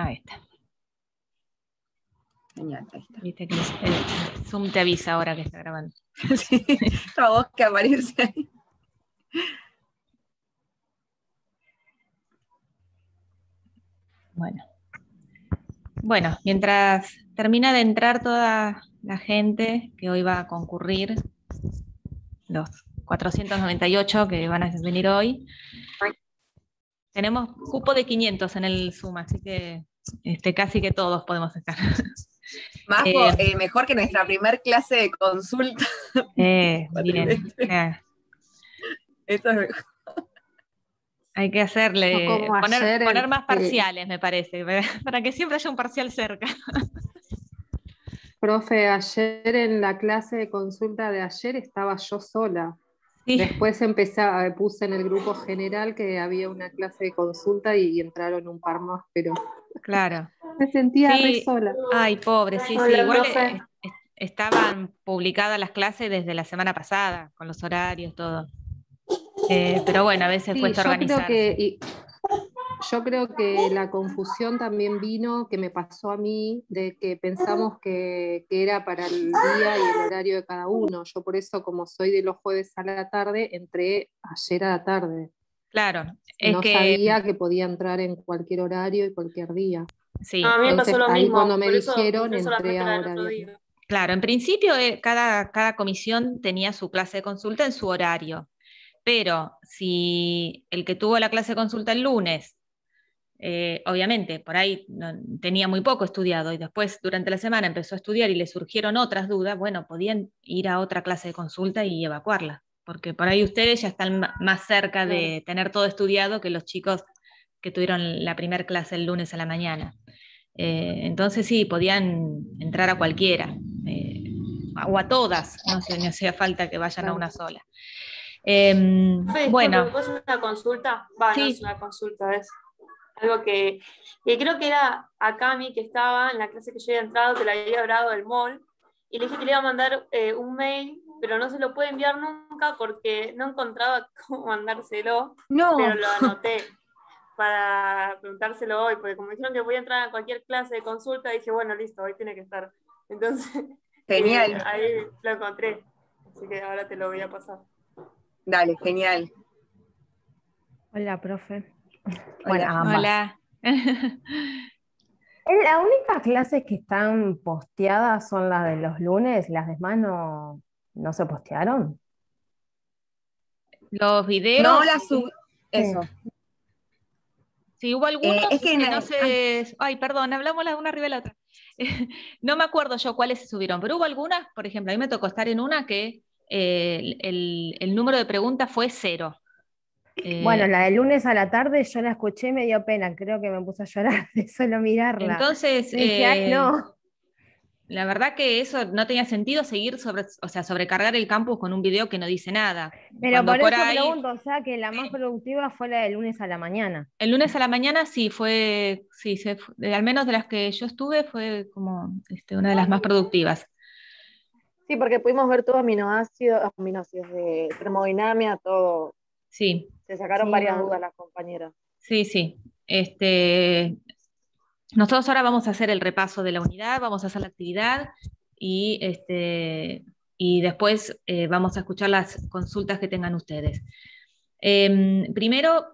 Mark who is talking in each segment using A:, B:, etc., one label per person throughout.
A: Ah, ahí está. Genial, ahí está. Viste que el eh, Zoom te avisa ahora que está grabando.
B: la voz que aparece ahí.
A: Bueno. Bueno, mientras termina de entrar toda la gente que hoy va a concurrir, los 498 que van a venir hoy, tenemos cupo de 500 en el Zoom, así que este, casi que todos podemos estar. Eh, eh,
B: mejor que nuestra eh. primer
A: clase de consulta. Eh, este. Eso Hay que hacerle, poner, más parciales, me parece, para que siempre haya un parcial cerca.
C: Profe, ayer en la clase de consulta de ayer estaba yo sola. Después eh, puse en el grupo general que había una clase de consulta y, entraron un par más, pero
A: claro. me sentía re sola. Ay, pobre, sí, sí. Igual estaban publicadas las clases desde la semana pasada, con los horarios, todo. Eh, pero bueno, a veces cuesta organizar. Creo
C: que, yo creo que la confusión también vino, que me pasó a mí, de que pensamos que, era para el día y el horario de cada uno. Yo por eso, como soy de los jueves a la tarde, entré ayer a la tarde. Claro,
D: es no sabía
C: que podía entrar en cualquier horario y cualquier
A: día. Sí, a mí me pasó lo mismo. cuando me dijeron, entré a horario. Claro, en principio eh, cada, cada comisión tenía su clase de consulta en su horario, pero si el que tuvo la clase de consulta el lunes eh, obviamente, por ahí tenía muy poco estudiado y después durante la semana empezó a estudiar y le surgieron otras dudas, bueno, podían ir a otra clase de consulta y evacuarla, porque por ahí ustedes ya están más cerca de tener todo estudiado que los chicos que tuvieron la primera clase el lunes a la mañana. Eh, entonces sí, podían entrar a cualquiera, eh, o a todas, no, sé, hacía falta que vayan a una sola. Em, bueno. ¿Vos
D: una consulta? Va, una consulta, es algo que, que, creo que era a Cami que estaba en la clase que yo había entrado, que la había hablado del mall, y le dije que le iba a mandar eh, un mail, pero no se lo puede enviar nunca porque no encontraba cómo mandárselo, no. pero lo anoté para preguntárselo hoy, porque como dijeron que voy a entrar a cualquier clase de consulta, dije, bueno, listo, hoy tiene que estar. Entonces,
E: eh, genial.
D: ahí lo encontré, así que ahora te lo voy a pasar.
E: Dale, genial. Hola, profe. Hola. Eh, la única clase que están posteadas son las de los lunes, las demás no, no se postearon. Los videos. No, las
A: Eso. Sí. hubo eh, algunas. es que, no, sé, se... Ay. perdón, hablamos de una arriba de la otra. no me acuerdo yo cuáles se subieron, pero hubo algunas, por ejemplo, a mí me tocó estar en una que eh, el, el, número de preguntas fue cero bueno, eh,
E: la de lunes a la tarde yo la escuché, y me dio pena, creo que me puse a llorar de solo mirarla. Entonces, eh, no.
A: La verdad que eso no tenía sentido seguir sobre, o sea, sobrecargar el campus con un video que no dice nada. Pero por, eso pregunto, o
E: sea, que la más productiva fue la del lunes a la mañana.
A: El lunes a la mañana sí fue, sí, al menos de las que yo estuve fue como este, una de las más productivas. Sí, porque
D: pudimos ver todo aminoácidos, aminoácidos de termodinamia, todo. Sí. Te sacaron varias dudas las compañeras.
A: Sí, sí. Este, nosotros ahora vamos a hacer el repaso de la unidad, vamos a hacer la actividad y, este, y después eh, vamos a escuchar las consultas que tengan ustedes. Em, primero,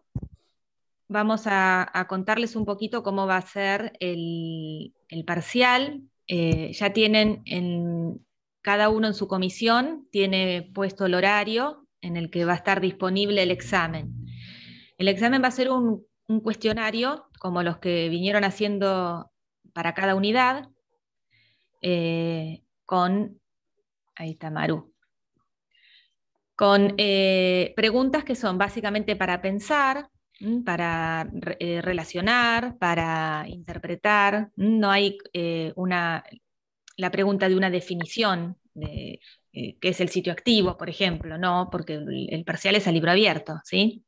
A: vamos a, contarles un poquito cómo va a ser el, parcial. Eh, ya tienen en, cada uno en su comisión, tiene puesto el horario en el que va a estar disponible el examen. El examen va a ser un, cuestionario, como los que vinieron haciendo para cada unidad, eh, con, ahí con eh, preguntas que son básicamente para pensar, para eh, relacionar, para interpretar. No hay una, la pregunta de una definición de, eh, que es el sitio activo, por ejemplo, ¿no? Porque el, parcial es a libro abierto, ¿sí?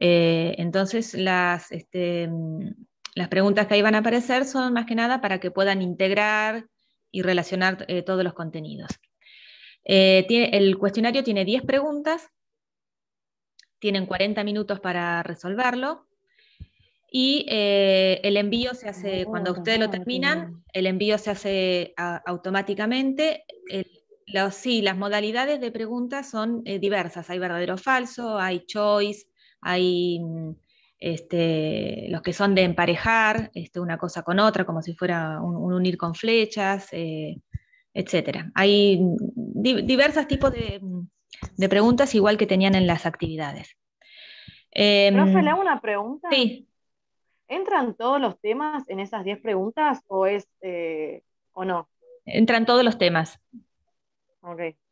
A: Eh, entonces, las, este, mm, las preguntas que ahí van a aparecer son más que nada para que puedan integrar y relacionar eh, todos los contenidos. el cuestionario tiene 10 preguntas, tienen 40 minutos para resolverlo y el envío se hace, cuando oh, ustedes lo terminan, el envío se hace automáticamente, sí, las modalidades de preguntas son eh, diversas. Hay verdadero o falso, hay choice, hay mm, este, los que son de emparejar este, una cosa con otra, como si fuera un, unir con flechas, eh, etc. Hay mm, diversas diversos tipos mm, de, preguntas, igual que tenían en las actividades. Eh, em, Profe, ¿le hago
D: una pregunta? Sí. ¿Entran todos los temas en esas 10 preguntas o es eh, o no?
A: Entran todos los temas.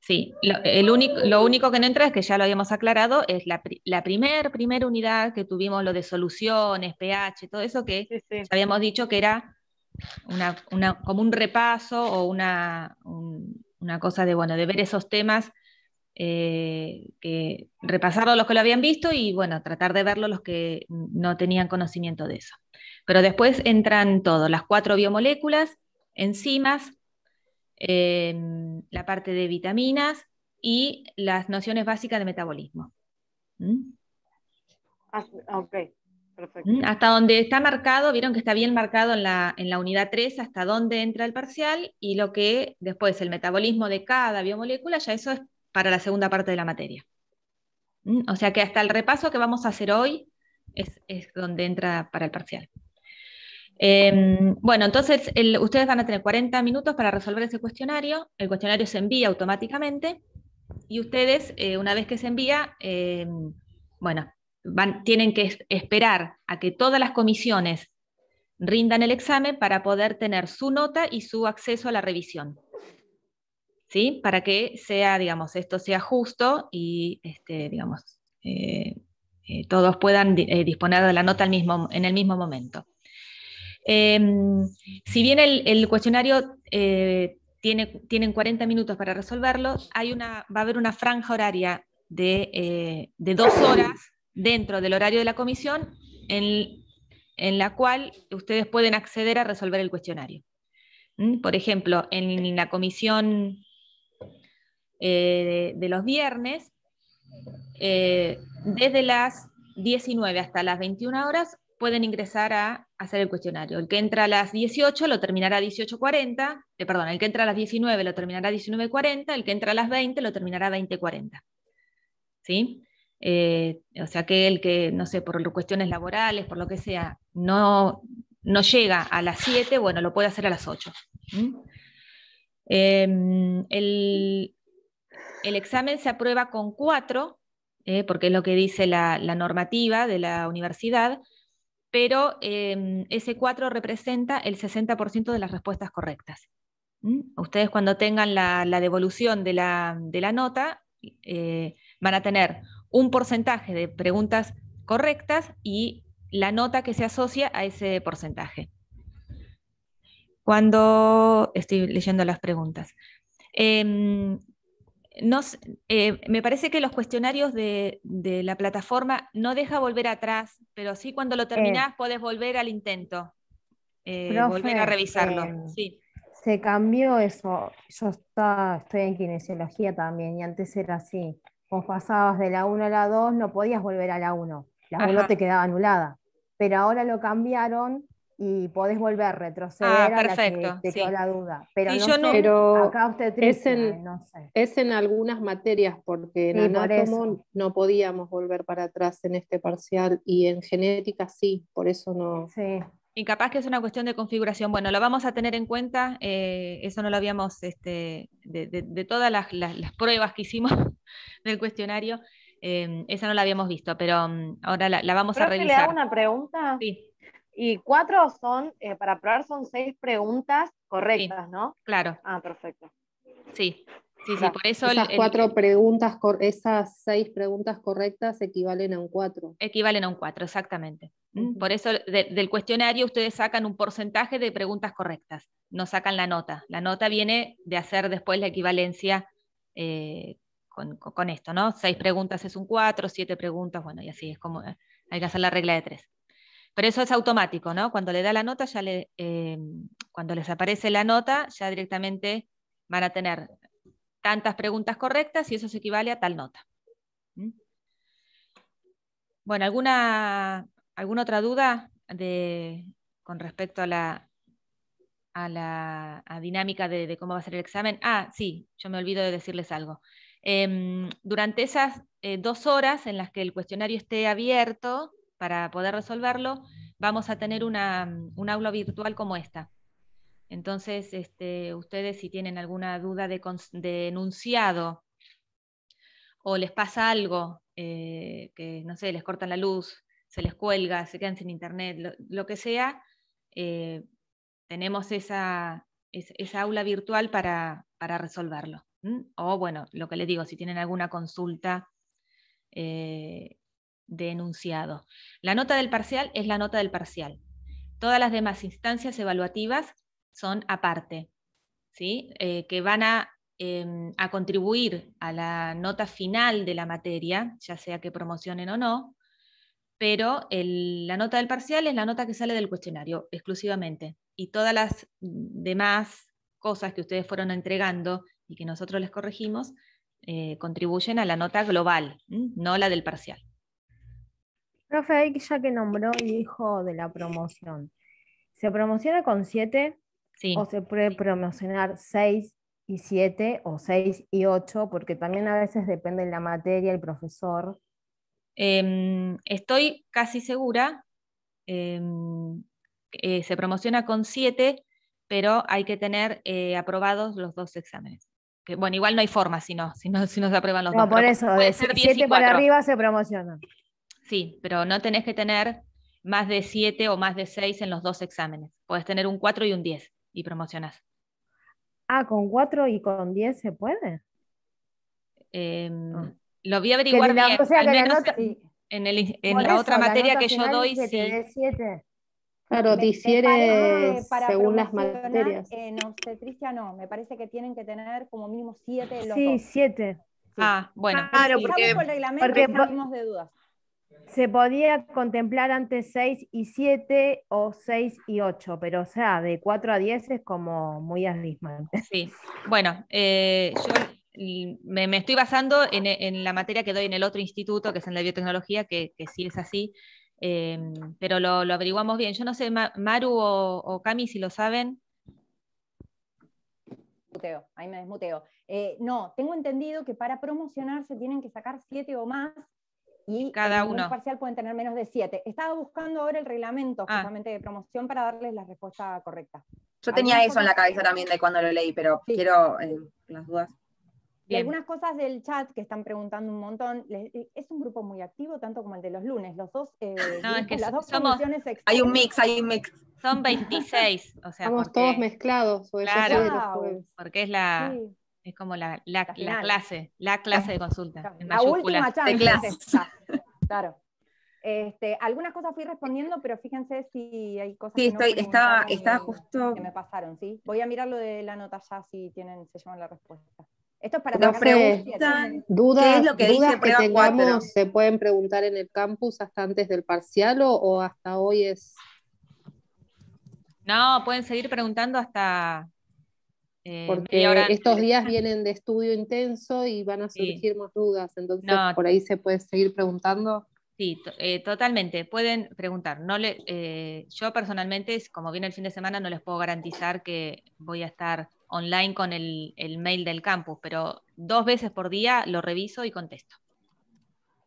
A: Sí, lo, único, lo único que no entra es que ya lo habíamos aclarado, es la, primera unidad que tuvimos, lo de soluciones, pH, todo eso que habíamos dicho que era como un repaso o una, cosa de, bueno, de ver esos temas, eh, que los que lo habían visto y, bueno, tratar de verlo los que no tenían conocimiento de eso. Pero después entran todos, las cuatro biomoléculas, enzimas, la parte de vitaminas y las nociones básicas de metabolismo. ¿Mm? Ah, ah, ¿Mm? Hasta donde está marcado, vieron que está bien marcado en la, unidad 3, hasta dónde entra el parcial y lo que después el metabolismo de cada biomolécula, ya eso es para la segunda parte de la materia. ¿Mm? O sea que hasta el repaso que vamos a hacer hoy es, es donde entra para el parcial. Em, bueno, entonces ustedes van a tener 40 minutos para resolver ese cuestionario. El cuestionario se envía automáticamente y ustedes, eh, una vez que se envía, em, bueno, tienen que esperar a que todas las comisiones rindan el examen para poder tener su nota y su acceso a la revisión. ¿Sí? Para que sea, digamos, esto sea justo y, este, digamos, eh, eh, todos puedan disponer de la nota al mismo, en el mismo momento. Em, si bien el, cuestionario eh, tiene, tienen 40 minutos para resolverlo, hay una, va a haber una franja horaria de, eh, dos horas dentro del horario de la comisión en, la cual ustedes pueden acceder a resolver el cuestionario. ¿Mm? Por ejemplo, en la comisión eh, de, los viernes, desde las 19 hasta las 21 horas pueden ingresar a hacer el cuestionario. El que entra a las 18 lo terminará a 18.40, eh, perdón, el que entra a las 19 lo terminará a 19.40, el que entra a las 20 lo terminará a 20.40. Eh, o sea que el que, no sé, por cuestiones laborales, por lo que sea, no, llega a las 7, bueno, lo puede hacer a las 8. Em, el, examen se aprueba con 4, eh, porque es lo que dice la normativa de la universidad, pero em, ese 4 representa el 60% de las respuestas correctas. Ustedes cuando tengan la, devolución de la, nota, eh, van a tener un porcentaje de preguntas correctas y la nota que se asocia a ese porcentaje. Cuando estoy leyendo las preguntas. Em, no eh, me parece que los cuestionarios de, la plataforma no deja volver atrás, pero sí cuando lo terminás podés volver al intento, eh, volver a revisarlo. Eh,
E: se cambió eso. Yo estoy en kinesiología también y antes era así. Vos pasabas de la 1 a la 2, no podías volver a la 1. La 1 te quedaba anulada. Pero ahora lo cambiaron y podés volver, a retroceder perfecto, ah, a la que te la duda. Pero, acá usted es,
C: en, no sé. es en algunas materias, porque en no podíamos volver para atrás en este parcial, y en genética sí, por eso no...
A: Y capaz que es una cuestión de configuración. Bueno, lo vamos a tener en cuenta. Eh, eso no lo habíamos, este, de, todas las, pruebas que hicimos del cuestionario, eh, esa no la habíamos visto, pero mm, ahora la, vamos a revisar. ¿Le hago una
D: pregunta? Sí. Y cuatro son, eh, para probar son seis preguntas correctas, ¿no? Claro. Ah, perfecto.
A: Sí, sí, sí, por eso... Esas cuatro
C: preguntas, esas seis preguntas correctas equivalen
A: a un cuatro. Equivalen a un cuatro, exactamente. ¿Mm? Por eso del cuestionario ustedes sacan un porcentaje de preguntas correctas, no sacan la nota. La nota viene de hacer después la equivalencia eh, con, con, esto, ¿no? Seis preguntas es un cuatro, siete preguntas, bueno, y así es como eh, hay que hacer la regla de tres. Pero eso es automático, ¿no? Cuando le da la nota, ya eh, cuando les aparece la nota, ya directamente van a tener tantas preguntas correctas y eso se equivale a tal nota. ¿Mm? Bueno, ¿alguna, alguna otra duda de, con respecto a la, a la dinámica de, cómo va a ser el examen? Ah, sí, yo me olvido de decirles algo. Em, durante esas eh, dos horas en las que el cuestionario esté abierto, para poder resolverlo, vamos a tener una, mm, un aula virtual como esta. Entonces, este, ustedes si tienen alguna duda de, enunciado o les pasa algo, eh, que no sé, les cortan la luz, se les cuelga, se quedan sin internet, lo, que sea, eh, tenemos esa, esa, aula virtual para, resolverlo. O bueno, lo que les digo, si tienen alguna consulta eh, denunciado. La nota del parcial es la nota del parcial. Todas las demás instancias evaluativas son aparte, ¿sí? Eh, que van em, a, contribuir a la nota final de la materia, ya sea que promocionen o no, pero la nota del parcial es la nota que sale del cuestionario exclusivamente. Y todas las demás cosas que ustedes fueron entregando y que nosotros les corregimos eh, contribuyen a la nota global, no la del parcial.
E: Profe, ya que nombró y hijo de la promoción, ¿se promociona con 7? Sí. ¿O se puede promocionar 6 y 7 o 6 y 8? Porque también a veces depende de la materia, el profesor.
A: Em, estoy casi segura, em, que eh, se promociona con 7, pero hay que tener eh, aprobados los dos exámenes. bueno, igual no hay forma si no, si no, si se aprueban los dos. No, por eso, 7 para arriba
E: se promociona.
A: Sí, pero no tenés que tener más de 7 o más de 6 en los dos exámenes. Podés tener un 4 y un 10 y promocionás.
E: Ah, con 4 y con 10 se
A: puede. Eh, Lo vi a averiguar bien. al menos en, la otra materia que yo doy, sí.
C: claro, te hicieres
F: según las materias. En obstetricia no, me parece que tienen que tener como mínimo 7 los Sí,
A: 7. Ah, bueno. claro, porque, porque, porque
F: de dudas
E: se podía contemplar antes 6 y 7 o 6 y 8, pero o sea, de 4 a 10 es como muy abismante.
A: Sí, bueno, eh, yo me, estoy basando en, la materia que doy en el otro instituto, que es en la biotecnología, que, que sí es así, em, pero lo, averiguamos bien. Yo no sé, Maru o, Cami, si lo saben.
F: Muteo, ahí me desmuteo. Eh, no, tengo entendido que para promocionarse tienen que sacar 7 o más y cada uno. parcial pueden tener menos de 7. Estaba buscando ahora el reglamento ah. justamente de promoción para darles la
B: respuesta correcta. Yo tenía eso en la cabeza también de cuando lo leí, pero quiero eh, las dudas. Y algunas
F: cosas del chat que están preguntando un montón. Eh, es un grupo muy activo, tanto como el de los lunes. Los dos, eh, existen. las dos Hay un mix, hay un mix. Son
A: 26. O Estamos todos mezclados. Pues. claro, porque es la, es como la, clase, la clase de consulta. la última chance. clase.
F: Claro. Este, algunas cosas fui respondiendo, pero fíjense si hay cosas que estaba, estaba eh, justo... me pasaron, ¿sí? Voy a mirar lo de la nota ya si tienen, se llaman la respuesta. Esto es para Nos preguntan dudas, qué es lo que dice tengamos,
C: ¿Se pueden preguntar en el campus hasta antes del parcial o hasta hoy es?
A: No, pueden seguir preguntando hasta, eh, porque estos días
C: vienen de estudio intenso y van a surgir
A: más dudas, entonces por ahí se
C: puede seguir preguntando.
A: Sí, eh, totalmente, pueden preguntar. No eh, yo personalmente, como viene el fin de semana, no les puedo garantizar que voy a estar online con el, mail del campus, pero dos veces por día lo reviso y contesto.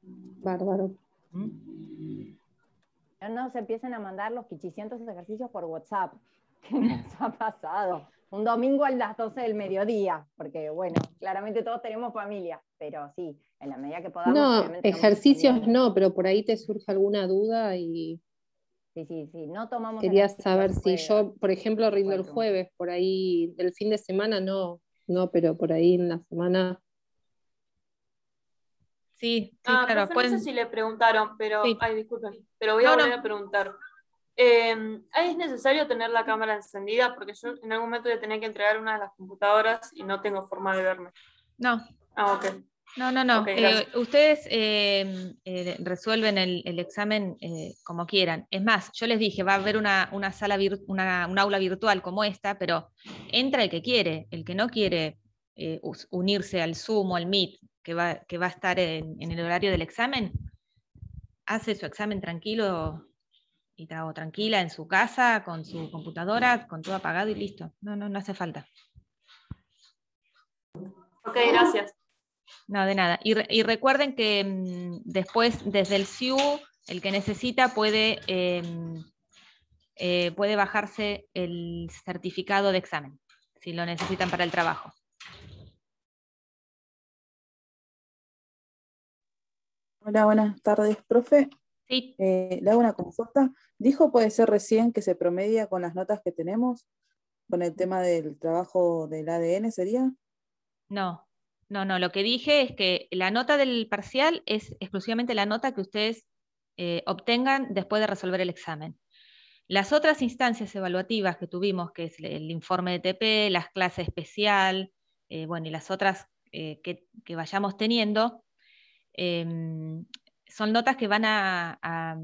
A: Bárbaro.
F: No se empiecen a mandar los 500 ejercicios por WhatsApp. que nos ha pasado? un domingo a las 12 del mediodía, porque bueno, claramente todos tenemos familia, pero sí, en la medida que podamos. No, ejercicios
C: no, pero por ahí te surge alguna duda y.
F: Sí, sí, sí, no tomamos. Quería saber
C: si yo, por ejemplo, rindo el jueves, por ahí, el fin de semana no, no, pero por ahí en la semana. Sí, sí ah, claro. No sé, si
D: le preguntaron, pero. Ay, disculpen, pero voy a volver a preguntar. Em, es necesario tener la cámara encendida porque yo en algún momento ya tenía que entregar una de las computadoras y no tengo forma de verme.
A: No. Ah, No, no, no. Eh, ustedes em, eh, resuelven el, examen eh, como quieran. Es más, yo les dije, va a haber una, sala una, un aula virtual como esta, pero entra el que quiere, el que no quiere unirse al Zoom o al Meet, que va, que va a estar en el horario del examen, hace su examen tranquilo y trabajo tranquila en su casa, con su computadora, con todo apagado y listo. No, no, no hace falta. Ok, gracias. No, de nada. Y, recuerden que mm, después, desde el SIU, el que necesita puede, em, eh, puede bajarse el certificado de examen, si lo necesitan para el trabajo.
B: Hola, buenas tardes, profe. Sí. Eh, le hago una consulta. Dijo, puede ser recién que se promedia con las notas que tenemos, con el tema del trabajo del ADN, ¿sería?
A: No, no, no. Lo que dije es que la nota del parcial es exclusivamente la nota que ustedes eh, obtengan después de resolver el examen. Las otras instancias evaluativas que tuvimos, que es el informe de e TP, las clases especial, eh, bueno, y las otras que, que, vayamos teniendo, em, son notas que van a,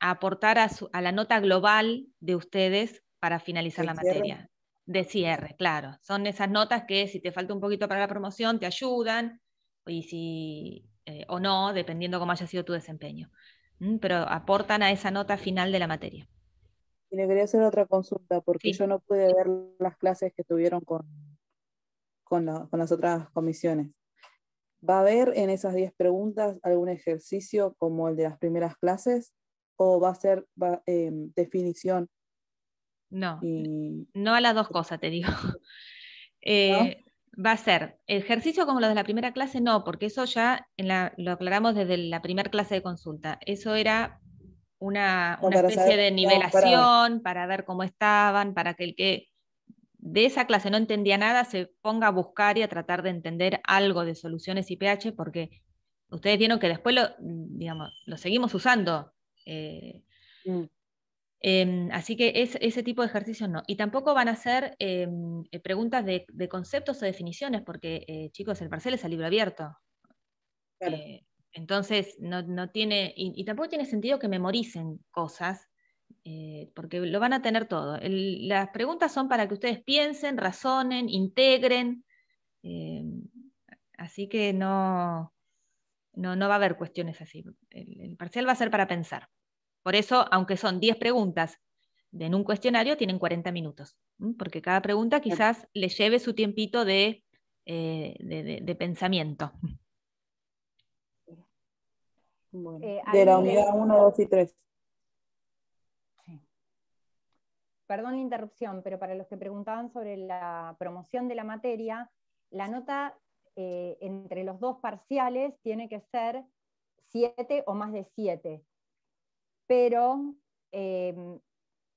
A: aportar a, a, la nota global de ustedes para finalizar la materia. De cierre, claro. Son esas notas que si te falta un poquito para la promoción, te ayudan, y si, eh, o no, dependiendo cómo haya sido tu desempeño. Mm, pero aportan a esa nota final de la materia.
E: Y le quería hacer otra consulta,
B: porque yo no pude ver las clases que tuvieron con, con las otras comisiones. ¿Va a haber en esas 10 preguntas algún ejercicio como el de las primeras clases o va a ser em, definición?
A: No, no a las dos cosas, te digo. Eh, va a ser ejercicio como los de la primera clase, no, porque eso ya en lo aclaramos desde la primera clase de consulta. Eso era una, especie de nivelación para... ver cómo estaban, para que el que de esa clase no entendía nada, se ponga a buscar y a tratar de entender algo de soluciones y pH, porque ustedes vieron que después lo, digamos, lo seguimos usando. Eh, mm. em, así que es, ese tipo de ejercicio no. Y tampoco van a ser em, eh, preguntas de, conceptos o definiciones, porque eh, chicos, el parcel es a libro abierto. entonces, no, no tiene, y, tampoco tiene sentido que memoricen cosas eh, porque lo van a tener todo. las preguntas son para que ustedes piensen, razonen, integren, eh, así que no, no, va a haber cuestiones así. El, parcial va a ser para pensar. Por eso, aunque son 10 preguntas en un cuestionario, tienen 40 minutos, porque cada pregunta quizás le lleve su tiempito de, eh, de, pensamiento.
F: de la unidad 1, 2 y 3. perdón la interrupción, pero para los que preguntaban sobre la promoción de la materia, la nota eh, entre los dos parciales tiene que ser 7 o más de 7. Pero em,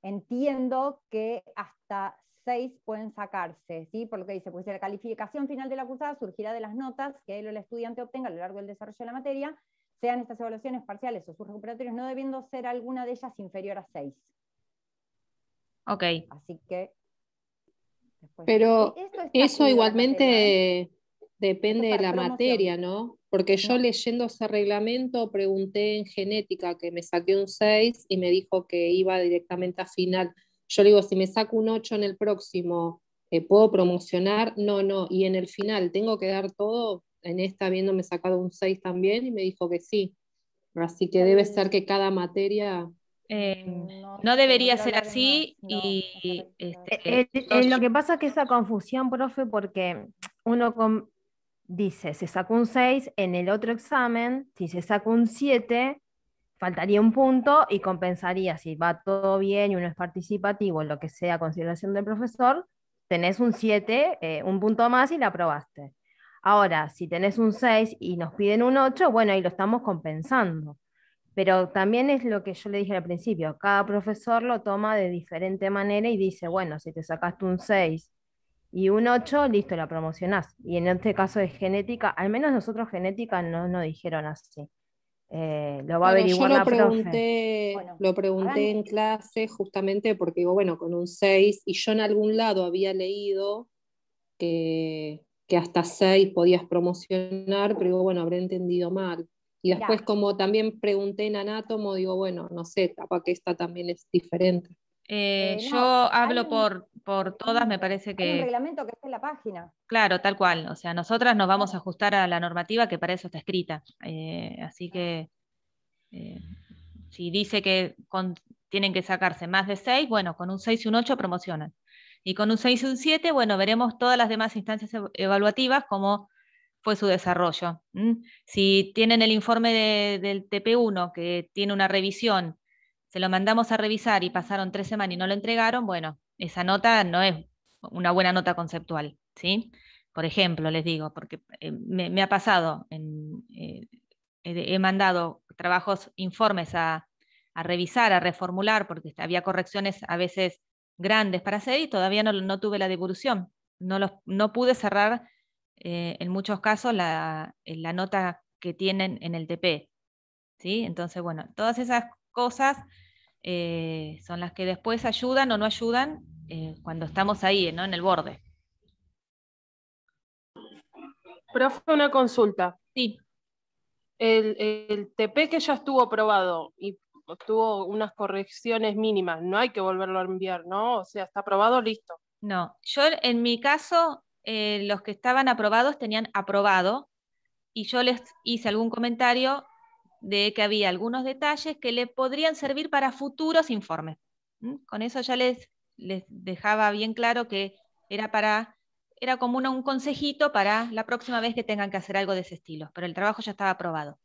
F: entiendo que hasta 6 pueden sacarse, ¿sí? por lo que dice, pues la calificación final de la cursada surgirá de las notas que el o estudiante obtenga a lo largo del desarrollo de la materia, sean estas evaluaciones parciales o sus recuperatorios, no debiendo ser alguna de ellas inferior a 6. Ok. Así que.
A: Pero eso igualmente ¿eh?
C: depende de la materia, ¿no? Porque yo leyendo ese reglamento pregunté en genética que me saqué un 6 y me dijo que iba directamente a final. Yo le digo, si me saco un 8 en el próximo, eh, ¿puedo promocionar? No, no. Y en el final, ¿tengo que dar todo? En esta me sacado un 6 también y me dijo que sí. Así que debe
E: ser que cada materia
A: Em, no, debería ser así y... Este, eh, eh, eh,
E: lo que pasa es que esa confusión, profe, porque uno dice, se sacó un 6 en el otro examen, si se sacó un 7, faltaría un punto y compensaría, si va todo bien y uno es participativo, lo que sea consideración del profesor, tenés un 7, un punto más y la aprobaste. Ahora, si tenés un 6 y nos piden un 8, bueno, ahí lo estamos compensando. Pero también es lo que yo le dije al principio, cada profesor lo toma de diferente manera y dice, bueno, si te sacaste un 6 y un 8, listo, la promocionás. Y en este caso de genética, al menos nosotros genética no nos dijeron así. Eh, lo va a averiguar lo la pregunté,
C: lo pregunté en clase justamente porque digo, bueno, con
E: un 6
C: y yo en algún lado había leído que, que hasta 6 podías promocionar, pero digo, bueno, habré entendido mal. Y después, como también pregunté en Anátomo, digo, bueno, no sé, capaz que esta también es diferente.
A: Eh, eh, yo hablo por, por todas, me parece que... Hay un
F: reglamento que está en la página.
A: Claro, tal cual. O sea, nosotras nos vamos a ajustar a la normativa que para eso está escrita. Eh, así que si dice que tienen que sacarse más de seis bueno, con un 6 y un 8 promocionan. Y con un 6 y un 7, bueno, veremos todas las demás instancias evaluativas como fue su desarrollo. Si tienen el informe del TP1 que tiene una revisión, se lo mandamos a revisar y pasaron tres semanas y no lo entregaron, bueno, esa nota no es una buena nota conceptual, ¿sí? Por ejemplo, les digo, porque eh, me, ha pasado, eh, he, mandado trabajos, informes a, revisar, a reformular, porque este, había correcciones a veces grandes para hacer y todavía no, tuve la devolución. no pude cerrar eh, en muchos casos eh, la, nota que tienen en el TP. Entonces, bueno, todas esas cosas eh, son las que después ayudan o no ayudan cuando estamos ahí, ¿no? en el borde. Profe, una consulta. Sí. El, el TP que ya estuvo
C: aprobado
A: y tuvo unas correcciones mínimas, no hay que volverlo a enviar, ¿no? O sea, está aprobado, listo. No, yo en mi caso eh, los que estaban aprobados tenían aprobado y yo les hice algún comentario de que había algunos detalles que le podrían servir para futuros informes. Con eso ya les, les dejaba bien claro que era para era como un consejito para la próxima vez que tengan que hacer algo de ese estilo, pero el trabajo ya estaba aprobado.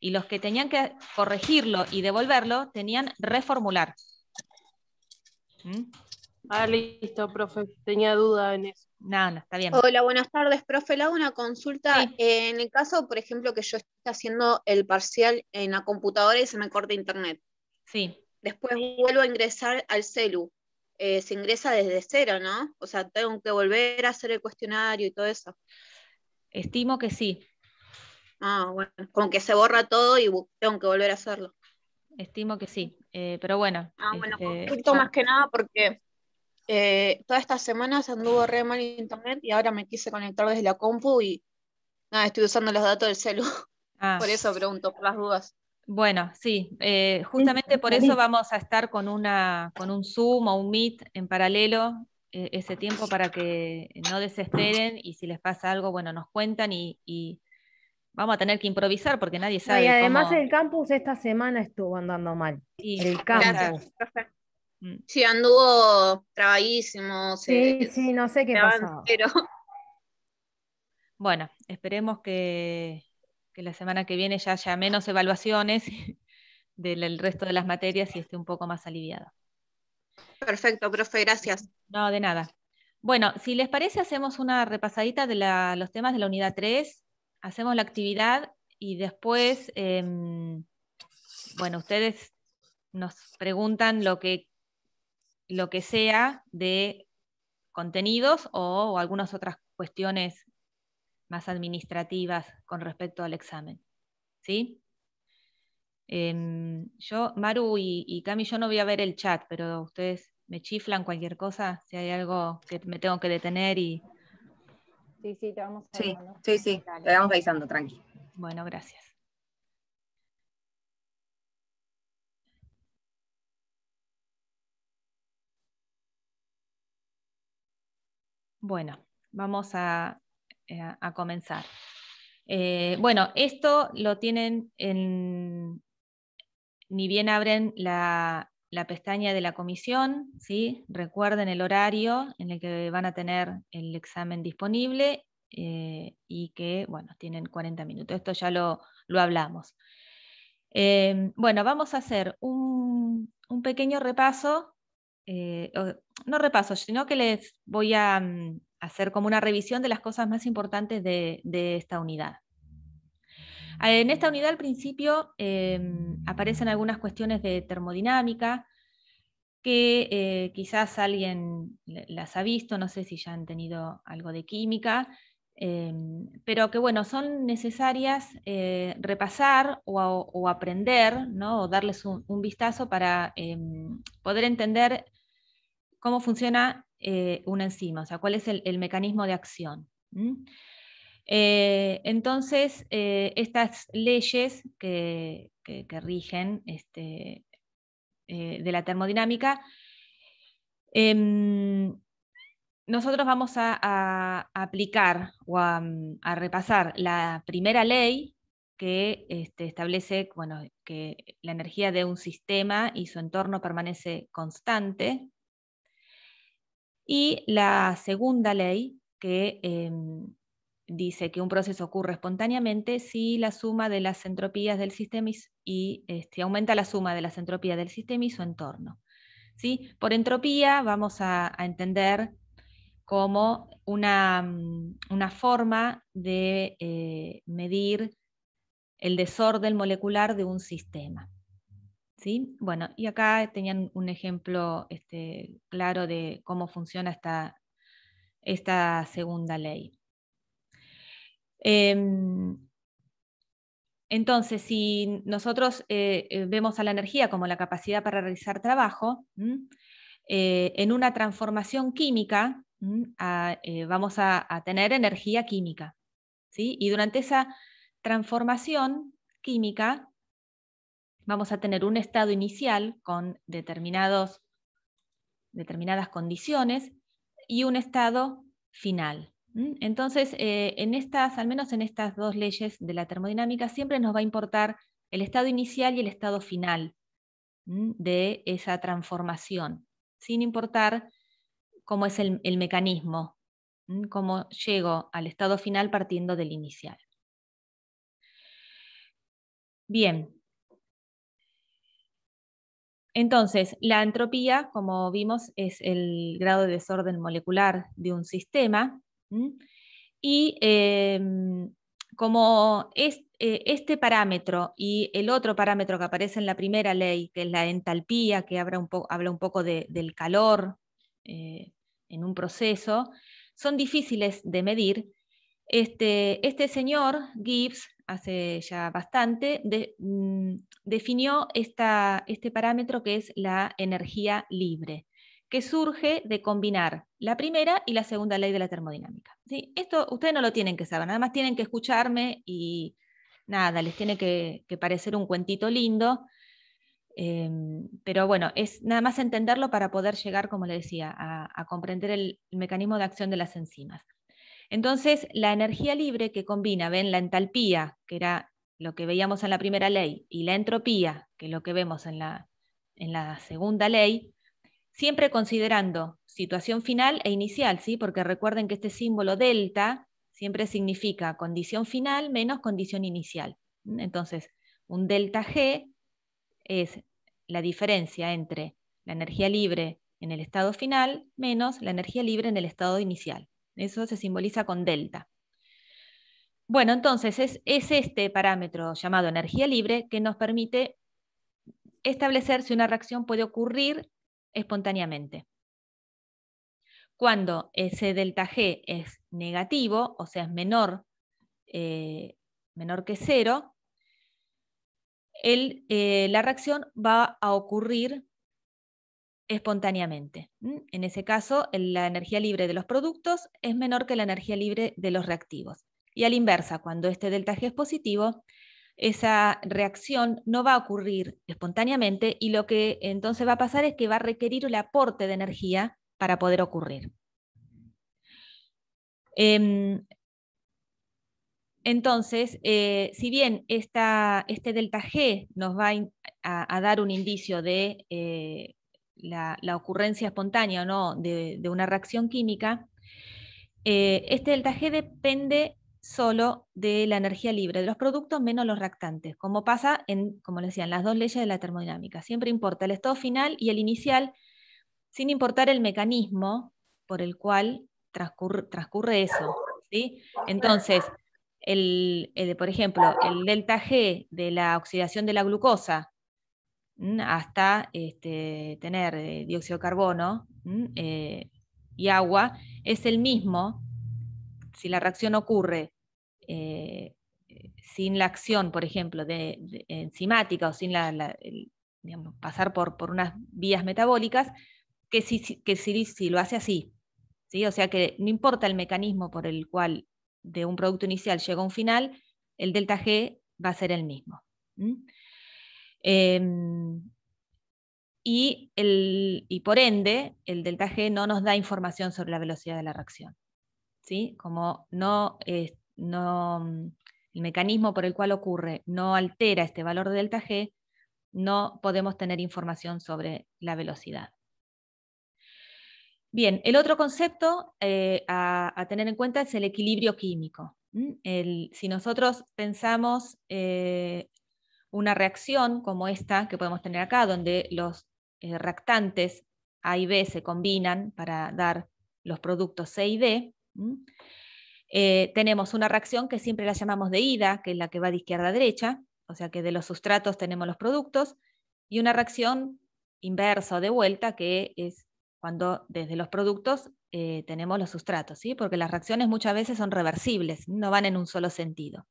A: Y los que tenían que corregirlo y devolverlo tenían reformular. Ah, listo, profe, tenía duda en eso. No, no, está bien. Hola,
B: buenas tardes, profe. Le hago una consulta. Eh, en el caso, por ejemplo, que yo esté haciendo el parcial en la computadora y se me corta internet. Sí. Después vuelvo a ingresar al celu. Eh, se ingresa desde cero, ¿no? O sea, tengo que volver a hacer el cuestionario y todo eso.
A: Estimo que sí. Ah, bueno, como que se borra todo y tengo que volver a hacerlo. Estimo que sí, eh, pero bueno. Ah, bueno, consulto este, más que
B: nada porque eh, todas estas semanas anduvo re mal internet y ahora me quise conectar desde la compu y estoy usando los datos del celu. Por eso pregunto, por las dudas.
A: Bueno, sí, eh, justamente por eso vamos a estar con, una, con un Zoom o un Meet en paralelo eh, ese tiempo para que no desesperen y si les pasa algo, bueno, nos cuentan y, vamos a tener que improvisar porque nadie sabe. y además el
E: campus esta semana estuvo andando mal. el campus. Mm. Sí, anduvo trabadísimo. Sí, sí, no sé qué pasó. Pero...
A: Bueno, esperemos que, la semana que viene ya haya menos evaluaciones del, resto de las materias y esté un poco más aliviada.
B: Perfecto, profe, gracias.
A: No, de nada. Bueno, si les parece, hacemos una repasadita de los temas de la unidad 3, hacemos la actividad y después, em, bueno, ustedes nos preguntan lo que lo que sea de contenidos o, algunas otras cuestiones más administrativas con respecto al examen. ¿Sí? Em, yo, Maru y, Cami, yo no voy a ver el chat, pero ustedes me chiflan cualquier cosa, si hay algo que me tengo que detener y...
F: Sí, sí, te vamos
A: a vamos avisando, tranqui. Bueno, gracias. Bueno, vamos a, eh, comenzar. Eh, bueno, esto lo tienen en, ni bien abren la, pestaña de la comisión, ¿sí? recuerden el horario en el que van a tener el examen disponible eh, y que, bueno, tienen 40 minutos. Esto ya lo, hablamos. bueno, vamos a hacer un pequeño repaso eh, no repaso, sino que les voy a mm, hacer como una revisión de las cosas más importantes de, esta unidad. Ah, en esta unidad al principio em, aparecen algunas cuestiones de termodinámica que eh, quizás alguien las ha visto, no sé si ya han tenido algo de química, em, pero que bueno, son necesarias eh, repasar o, aprender, ¿no? o darles un vistazo para em, poder entender cómo funciona eh, una enzima, o sea, cuál es el, mecanismo de acción. Eh, entonces, eh, estas leyes que, rigen este, de la termodinámica, em, nosotros vamos a, aplicar o mm, a, repasar la primera ley que este, establece que la energía de un sistema y su entorno permanece constante, y la segunda ley, que em, dice que un proceso ocurre espontáneamente si la suma de las entropías del sistema y este, aumenta la suma de las entropías del sistema y su entorno. ¿sí? Por entropía vamos a, entender como una, mm, forma de eh, medir el desorden molecular de un sistema. Bueno, y acá tenían un ejemplo este, claro de cómo funciona esta, segunda ley. Em, entonces, si nosotros eh, eh, vemos a la energía como la capacidad para realizar trabajo, eh, en una transformación química ah, vamos a, tener energía química. Y durante esa transformación química vamos a tener un estado inicial con determinados, determinadas condiciones y un estado final. Entonces, eh, en estas, al menos en estas dos leyes de la termodinámica, siempre nos va a importar el estado inicial y el estado final de esa transformación, sin importar cómo es el, el mecanismo, cómo llego al estado final partiendo del inicial. Bien, entonces, la entropía, como vimos, es el grado de desorden molecular de un sistema. Y em, como es, eh, este parámetro y el otro parámetro que aparece en la primera ley, que es la entalpía, que habla un, habla un poco del calor eh, en un proceso, son difíciles de medir, este, este señor, Gibbs, hace ya bastante, mm, definió este parámetro que es la energía libre, que surge de combinar la primera y la segunda ley de la termodinámica. Esto ustedes no lo tienen que saber, nada más tienen que escucharme y nada, les tiene que, parecer un cuentito lindo, em, pero bueno, es nada más entenderlo para poder llegar, como le decía, a, comprender el mecanismo de acción de las enzimas. Entonces, la energía libre que combina, ven, la entalpía, que era lo que veíamos en la primera ley, y la entropía, que es lo que vemos en la, en la segunda ley, siempre considerando situación final e inicial, ¿sí? porque recuerden que este símbolo delta siempre significa condición final menos condición inicial. Entonces, un delta G es la diferencia entre la energía libre en el estado final menos la energía libre en el estado inicial. Eso se simboliza con delta. Bueno, entonces es, este parámetro llamado energía libre que nos permite establecer si una reacción puede ocurrir espontáneamente. Cuando ese delta G es negativo, o sea, es menor, eh, menor que cero, eh, la reacción va a ocurrir espontáneamente. En ese caso, la energía libre de los productos es menor que la energía libre de los reactivos. Y a la inversa, cuando este delta G es positivo, esa reacción no va a ocurrir espontáneamente y lo que entonces va a pasar es que va a requerir el aporte de energía para poder ocurrir. Em, entonces, eh, si bien este delta G nos va a, dar un indicio de eh, la, ocurrencia espontánea o no de, una reacción química, eh, este delta G depende solo de la energía libre, de los productos menos los reactantes, como pasa en, como les decían, las dos leyes de la termodinámica. Siempre importa el estado final y el inicial, sin importar el mecanismo por el cual transcurre, eso. ¿sí? Entonces, el, eh, por ejemplo, el delta G de la oxidación de la glucosa Mm, hasta este, tener eh, dióxido de carbono mm, eh, y agua, es el mismo si la reacción ocurre eh, sin la acción, por ejemplo, de, enzimática o sin la, pasar por, por, unas vías metabólicas, que si, que lo hace así. ¿sí? O sea que no importa el mecanismo por el cual de un producto inicial llega a un final, el delta G va a ser el mismo. Em, y, por ende, el delta G no nos da información sobre la velocidad de la reacción. ¿sí? Como no, mm, el mecanismo por el cual ocurre no altera este valor de delta G, no podemos tener información sobre la velocidad. Bien, el otro concepto eh, a, tener en cuenta es el equilibrio químico. si nosotros pensamos eh, una reacción como esta que podemos tener acá, donde los eh, reactantes A y B se combinan para dar los productos C y D, eh, tenemos una reacción que siempre la llamamos de ida, que es la que va de izquierda a derecha, o sea que de los sustratos tenemos los productos, y una reacción inversa o de vuelta, que es cuando desde los productos eh, tenemos los sustratos, ¿sí? porque las reacciones muchas veces son reversibles, no van en un solo sentido.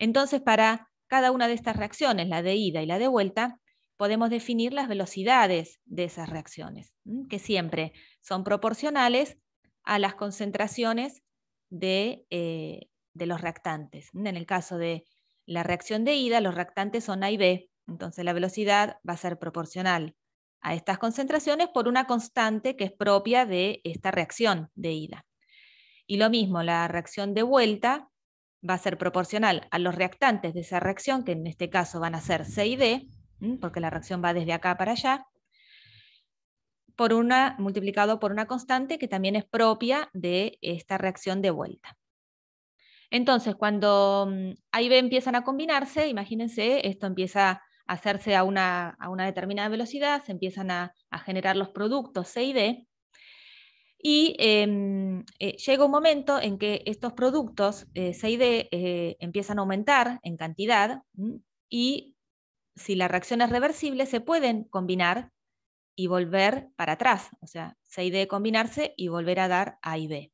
A: Entonces, para cada una de estas reacciones, la de ida y la de vuelta, podemos definir las velocidades de esas reacciones, que siempre son proporcionales a las concentraciones de, eh, los reactantes. En el caso de la reacción de ida, los reactantes son A y B, entonces la velocidad va a ser proporcional a estas concentraciones por una constante que es propia de esta reacción de ida. Y lo mismo, la reacción de vuelta va a ser proporcional a los reactantes de esa reacción, que en este caso van a ser C y D, porque la reacción va desde acá para allá, por una, multiplicado por una constante que también es propia de esta reacción de vuelta. Entonces, cuando mm, A y B empiezan a combinarse, imagínense, esto empieza a hacerse a una, determinada velocidad, se empiezan a, a generar los productos C y D, y em, eh, llega un momento en que estos productos eh, D eh, empiezan a aumentar en cantidad y si la reacción es reversible se pueden combinar y volver para atrás, o sea, D combinarse y volver a dar A y B.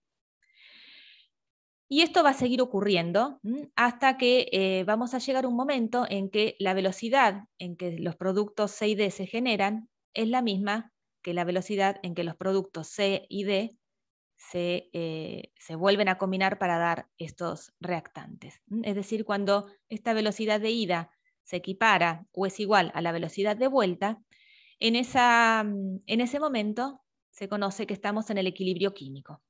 A: Y esto va a seguir ocurriendo hasta que eh, vamos a llegar a un momento en que la velocidad en que los productos D se generan es la misma que la velocidad en que los productos C y D se, eh, se, vuelven a combinar para dar estos reactantes. Es decir, cuando esta velocidad de ida se equipara o es igual a la velocidad de vuelta, en, esa, mm, en ese momento se conoce que estamos en el equilibrio químico.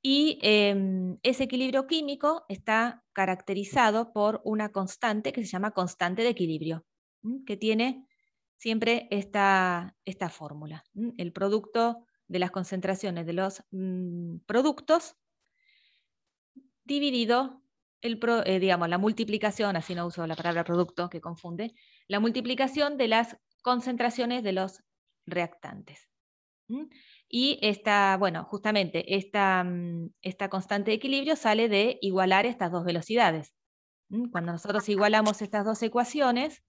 A: Y em, ese equilibrio químico está caracterizado por una constante que se llama constante de equilibrio, que tiene siempre esta fórmula, el producto de las concentraciones de los mm, productos dividido, el eh, digamos, la multiplicación, así no uso la palabra producto que confunde, la multiplicación de las concentraciones de los reactantes. Y esta, bueno, justamente mm, esta, constante de equilibrio sale de igualar estas dos velocidades. Cuando nosotros igualamos estas dos ecuaciones,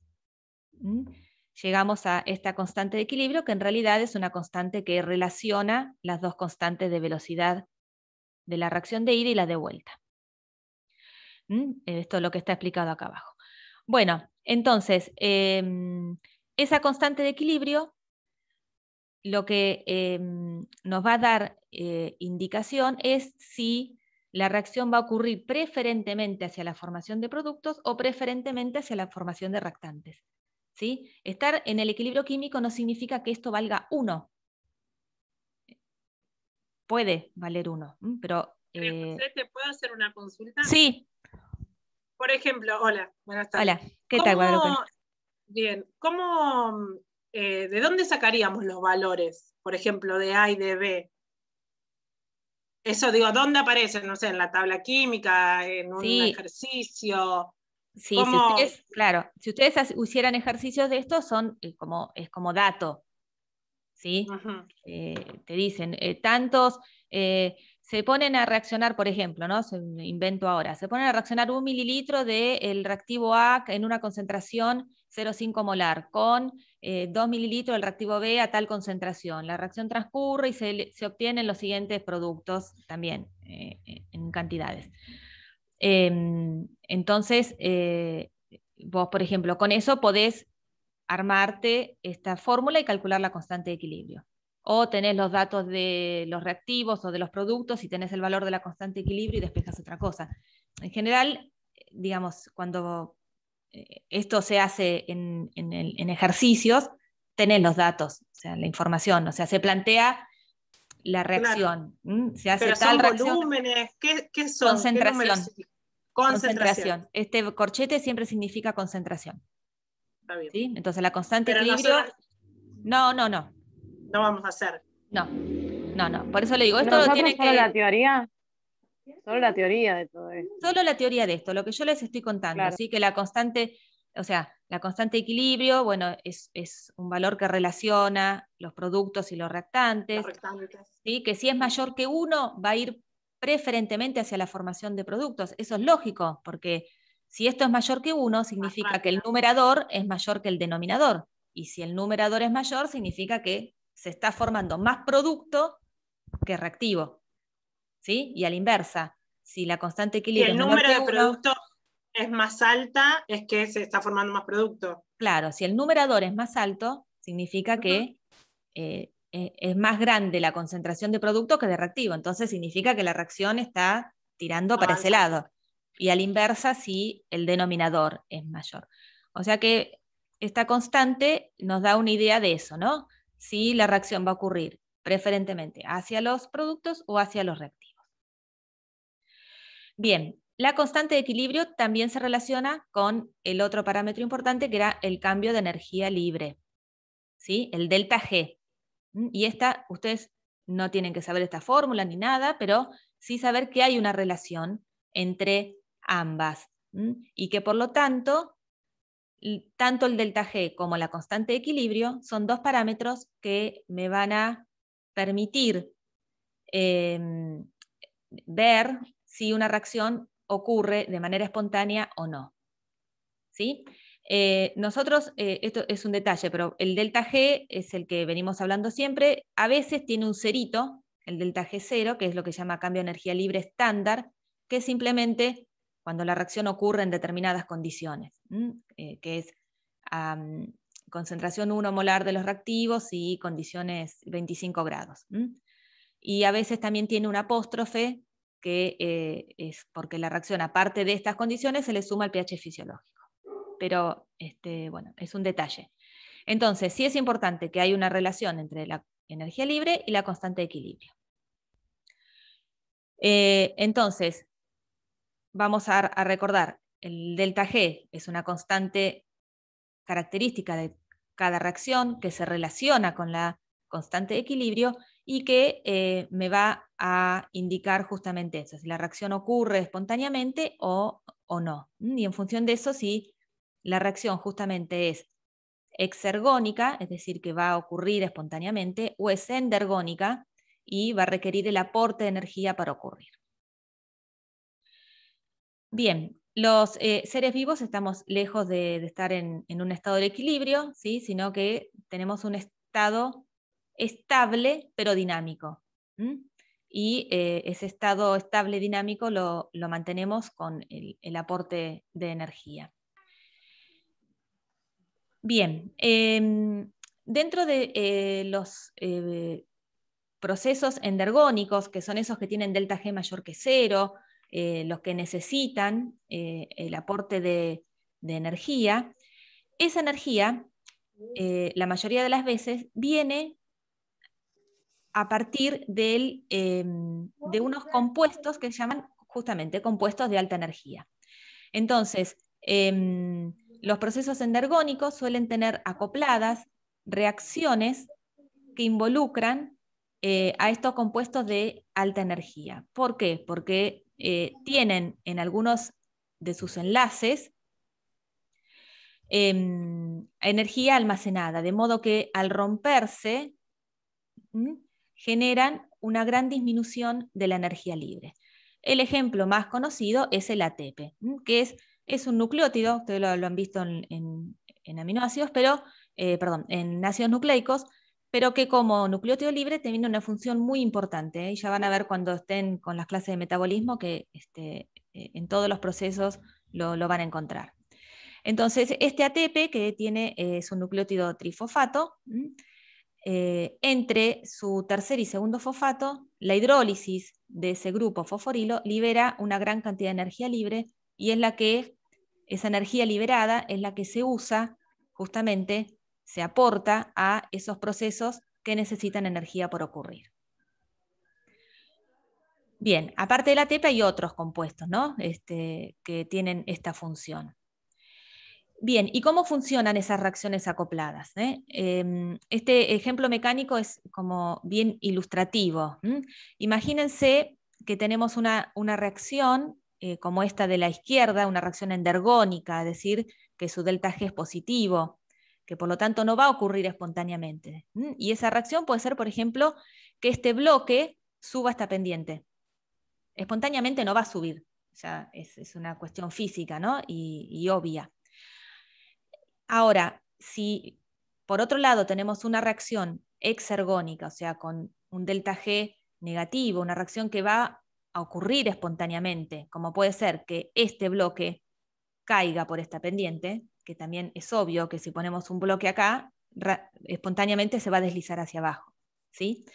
A: llegamos a esta constante de equilibrio, que en realidad es una constante que relaciona las dos constantes de velocidad de la reacción de ida y la de vuelta. ¿Mm? Esto es lo que está explicado acá abajo. Bueno, entonces, em, esa constante de equilibrio lo que em, nos va a dar eh, indicación es si la reacción va a ocurrir preferentemente hacia la formación de productos o preferentemente hacia la formación de reactantes. Estar en el equilibrio químico no significa que esto valga uno. Puede valer uno. pero... Eh,
C: ¿Te puedo hacer una consulta? Sí. Por ejemplo, hola, buenas tardes.
A: Hola, ¿qué tal Guadalupe?
C: Bien, ¿cómo, eh, ¿de dónde sacaríamos los valores? Por ejemplo, de A y de B. Eso digo, ¿dónde aparecen? No sé, en la tabla química, en un sí. ejercicio.
A: Sí, si ustedes, claro, si ustedes hicieran ejercicios de esto, son eh, como, es como dato. ¿sí? Eh, te dicen, eh, tantos se ponen a reaccionar, por ejemplo, ¿no? Se invento ahora, se ponen a reaccionar un mililitro del reactivo A en una concentración 0,5 molar con 2 mililitros del reactivo B a tal concentración. La reacción transcurre y se, se obtienen los siguientes productos también en cantidades. Em, entonces, eh, vos, por ejemplo, con eso podés armarte esta fórmula y calcular la constante de equilibrio. O tenés los datos de los reactivos o de los productos y tenés el valor de la constante de equilibrio y despejas otra cosa. En general, digamos, cuando eh, esto se hace en, ejercicios, tenés los datos, o sea, la información, o sea, se plantea la reacción. Se hace Pero tal son reacción. volúmenes,
C: Concentración.
A: Concentración. Este corchete siempre significa concentración. Está bien. ¿Sí? Entonces la constante equilibrio. No, no, no.
C: No vamos a hacer.
A: No, no, no. Por eso le digo, esto lo tiene solo la teoría? Solo la teoría de todo esto. Solo la teoría de esto, lo que yo les estoy contando. así Que la constante, o sea, la constante equilibrio, bueno, es, un valor que relaciona los productos y los reactantes. Que si es mayor que uno, va a ir preferentemente hacia la formación de productos. Eso es lógico, porque si esto es mayor que 1, significa que el numerador es mayor que el denominador. Y si el numerador es mayor, significa que se está formando más producto que reactivo. ¿Sí? Y a la inversa, si la constante equilibrio... Si el número de productos es más alta, es que se está formando más producto. Claro, si el numerador es más alto, significa que eh, es más grande la concentración de producto que de reactivo. Entonces significa que la reacción está tirando para ese lado. Y a la inversa, si el denominador es mayor. O sea que esta constante nos da una idea de eso, ¿no? Si la reacción va a ocurrir preferentemente hacia los productos o hacia los reactivos. Bien, la constante de equilibrio también se relaciona con el otro parámetro importante que era el cambio de energía libre, el delta G. Mm. Y esta, ustedes no tienen que saber esta fórmula ni nada, pero sí saber que hay una relación entre ambas y que por lo tanto, tanto el delta G como la constante de equilibrio son dos parámetros que me van a permitir em, ver si una reacción ocurre de manera espontánea o no. ¿Sí? Eh, nosotros, eh, esto es un detalle, pero el delta G es el que venimos hablando siempre, a veces tiene un cerito, el delta G0, que es lo que llama cambio de energía libre estándar, que es simplemente cuando la reacción ocurre en determinadas condiciones, eh, que es concentración 1 molar de los reactivos y condiciones 25 grados. Y a veces también tiene un apóstrofe, que es porque la reacción, aparte de estas condiciones, se le suma el pH fisiológico pero este, bueno, es un detalle. Entonces, sí es importante que hay una relación entre la energía libre y la constante de equilibrio. Eh, entonces, vamos a, recordar, el delta G es una constante característica de cada reacción que se relaciona con la constante de equilibrio y que eh, me va a indicar justamente eso, si la reacción ocurre espontáneamente o, o no. Y en función de eso, sí la reacción justamente es exergónica, es decir, que va a ocurrir espontáneamente, o es endergónica y va a requerir el aporte de energía para ocurrir. Bien, los eh, seres vivos estamos lejos de, estar en, un estado de equilibrio, ¿sí? sino que tenemos un estado estable pero dinámico. Y eh, ese estado estable dinámico lo, mantenemos con el aporte de energía. Bien, em, dentro de eh, los eh, procesos endergónicos, que son esos que tienen delta G mayor que cero, eh, los que necesitan el aporte de, energía, esa energía, la mayoría de las veces, viene a partir em, de unos compuestos que se llaman justamente compuestos de alta energía. Entonces, em, los procesos endergónicos suelen tener acopladas reacciones que involucran eh, a estos compuestos de alta energía. ¿Por qué? Porque eh, tienen en algunos de sus enlaces em, energía almacenada, de modo que al romperse generan una gran disminución de la energía libre. El ejemplo más conocido es el ATP, que es es un nucleótido, ustedes lo, han visto en, aminoácidos, pero, eh, perdón, en ácidos nucleicos, pero que como nucleótido libre tiene una función muy importante. ¿eh? Y ya van a ver cuando estén con las clases de metabolismo que este, eh, en todos los procesos lo, van a encontrar. Entonces, este ATP que tiene es un nucleótido trifosfato. entre su tercer y segundo fosfato, la hidrólisis de ese grupo fosforilo libera una gran cantidad de energía libre y es la que esa energía liberada es la que se usa justamente, se aporta a esos procesos que necesitan energía por ocurrir. Bien, aparte de la TEPA hay otros compuestos ¿no? este, que tienen esta función. Bien, ¿y cómo funcionan esas reacciones acopladas? Eh? Em, este ejemplo mecánico es como bien ilustrativo. Imagínense que tenemos una, una reacción eh, como esta de la izquierda, una reacción endergónica, es decir, que su delta G es positivo, que por lo tanto no va a ocurrir espontáneamente. Y esa reacción puede ser, por ejemplo, que este bloque suba esta pendiente. Espontáneamente no va a subir, es, una cuestión física ¿no? y, y obvia. Ahora, si por otro lado tenemos una reacción exergónica, o sea, con un delta G negativo, una reacción que va a ocurrir espontáneamente, como puede ser que este bloque caiga por esta pendiente, que también es obvio que si ponemos un bloque acá, espontáneamente se va a deslizar hacia abajo. ¿sí?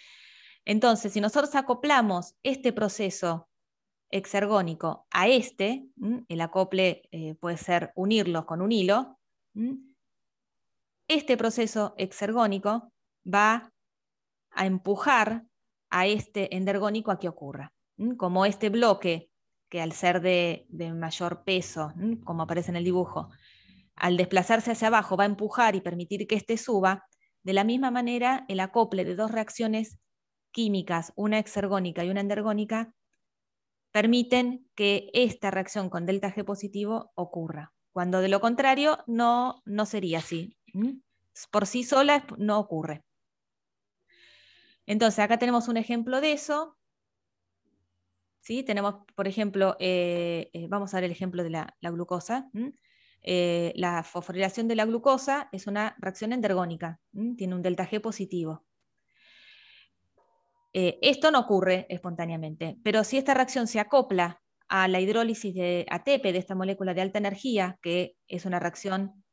A: Entonces, si nosotros acoplamos este proceso exergónico a este, el acople eh, puede ser unirlos con un hilo, este proceso exergónico va a empujar a este endergónico a que ocurra como este bloque, que al ser de, mayor peso, como aparece en el dibujo, al desplazarse hacia abajo va a empujar y permitir que este suba, de la misma manera el acople de dos reacciones químicas, una exergónica y una endergónica, permiten que esta reacción con delta G positivo ocurra, cuando de lo contrario no, no sería así. Por sí sola no ocurre. Entonces, acá tenemos un ejemplo de eso, tenemos, por ejemplo, eh, eh, vamos a ver el ejemplo de la, glucosa. Eh, la fosforilación de la glucosa es una reacción endergónica, tiene un delta G positivo. esto no ocurre espontáneamente, pero si esta reacción se acopla a la hidrólisis de ATP, de esta molécula de alta energía, que es una reacción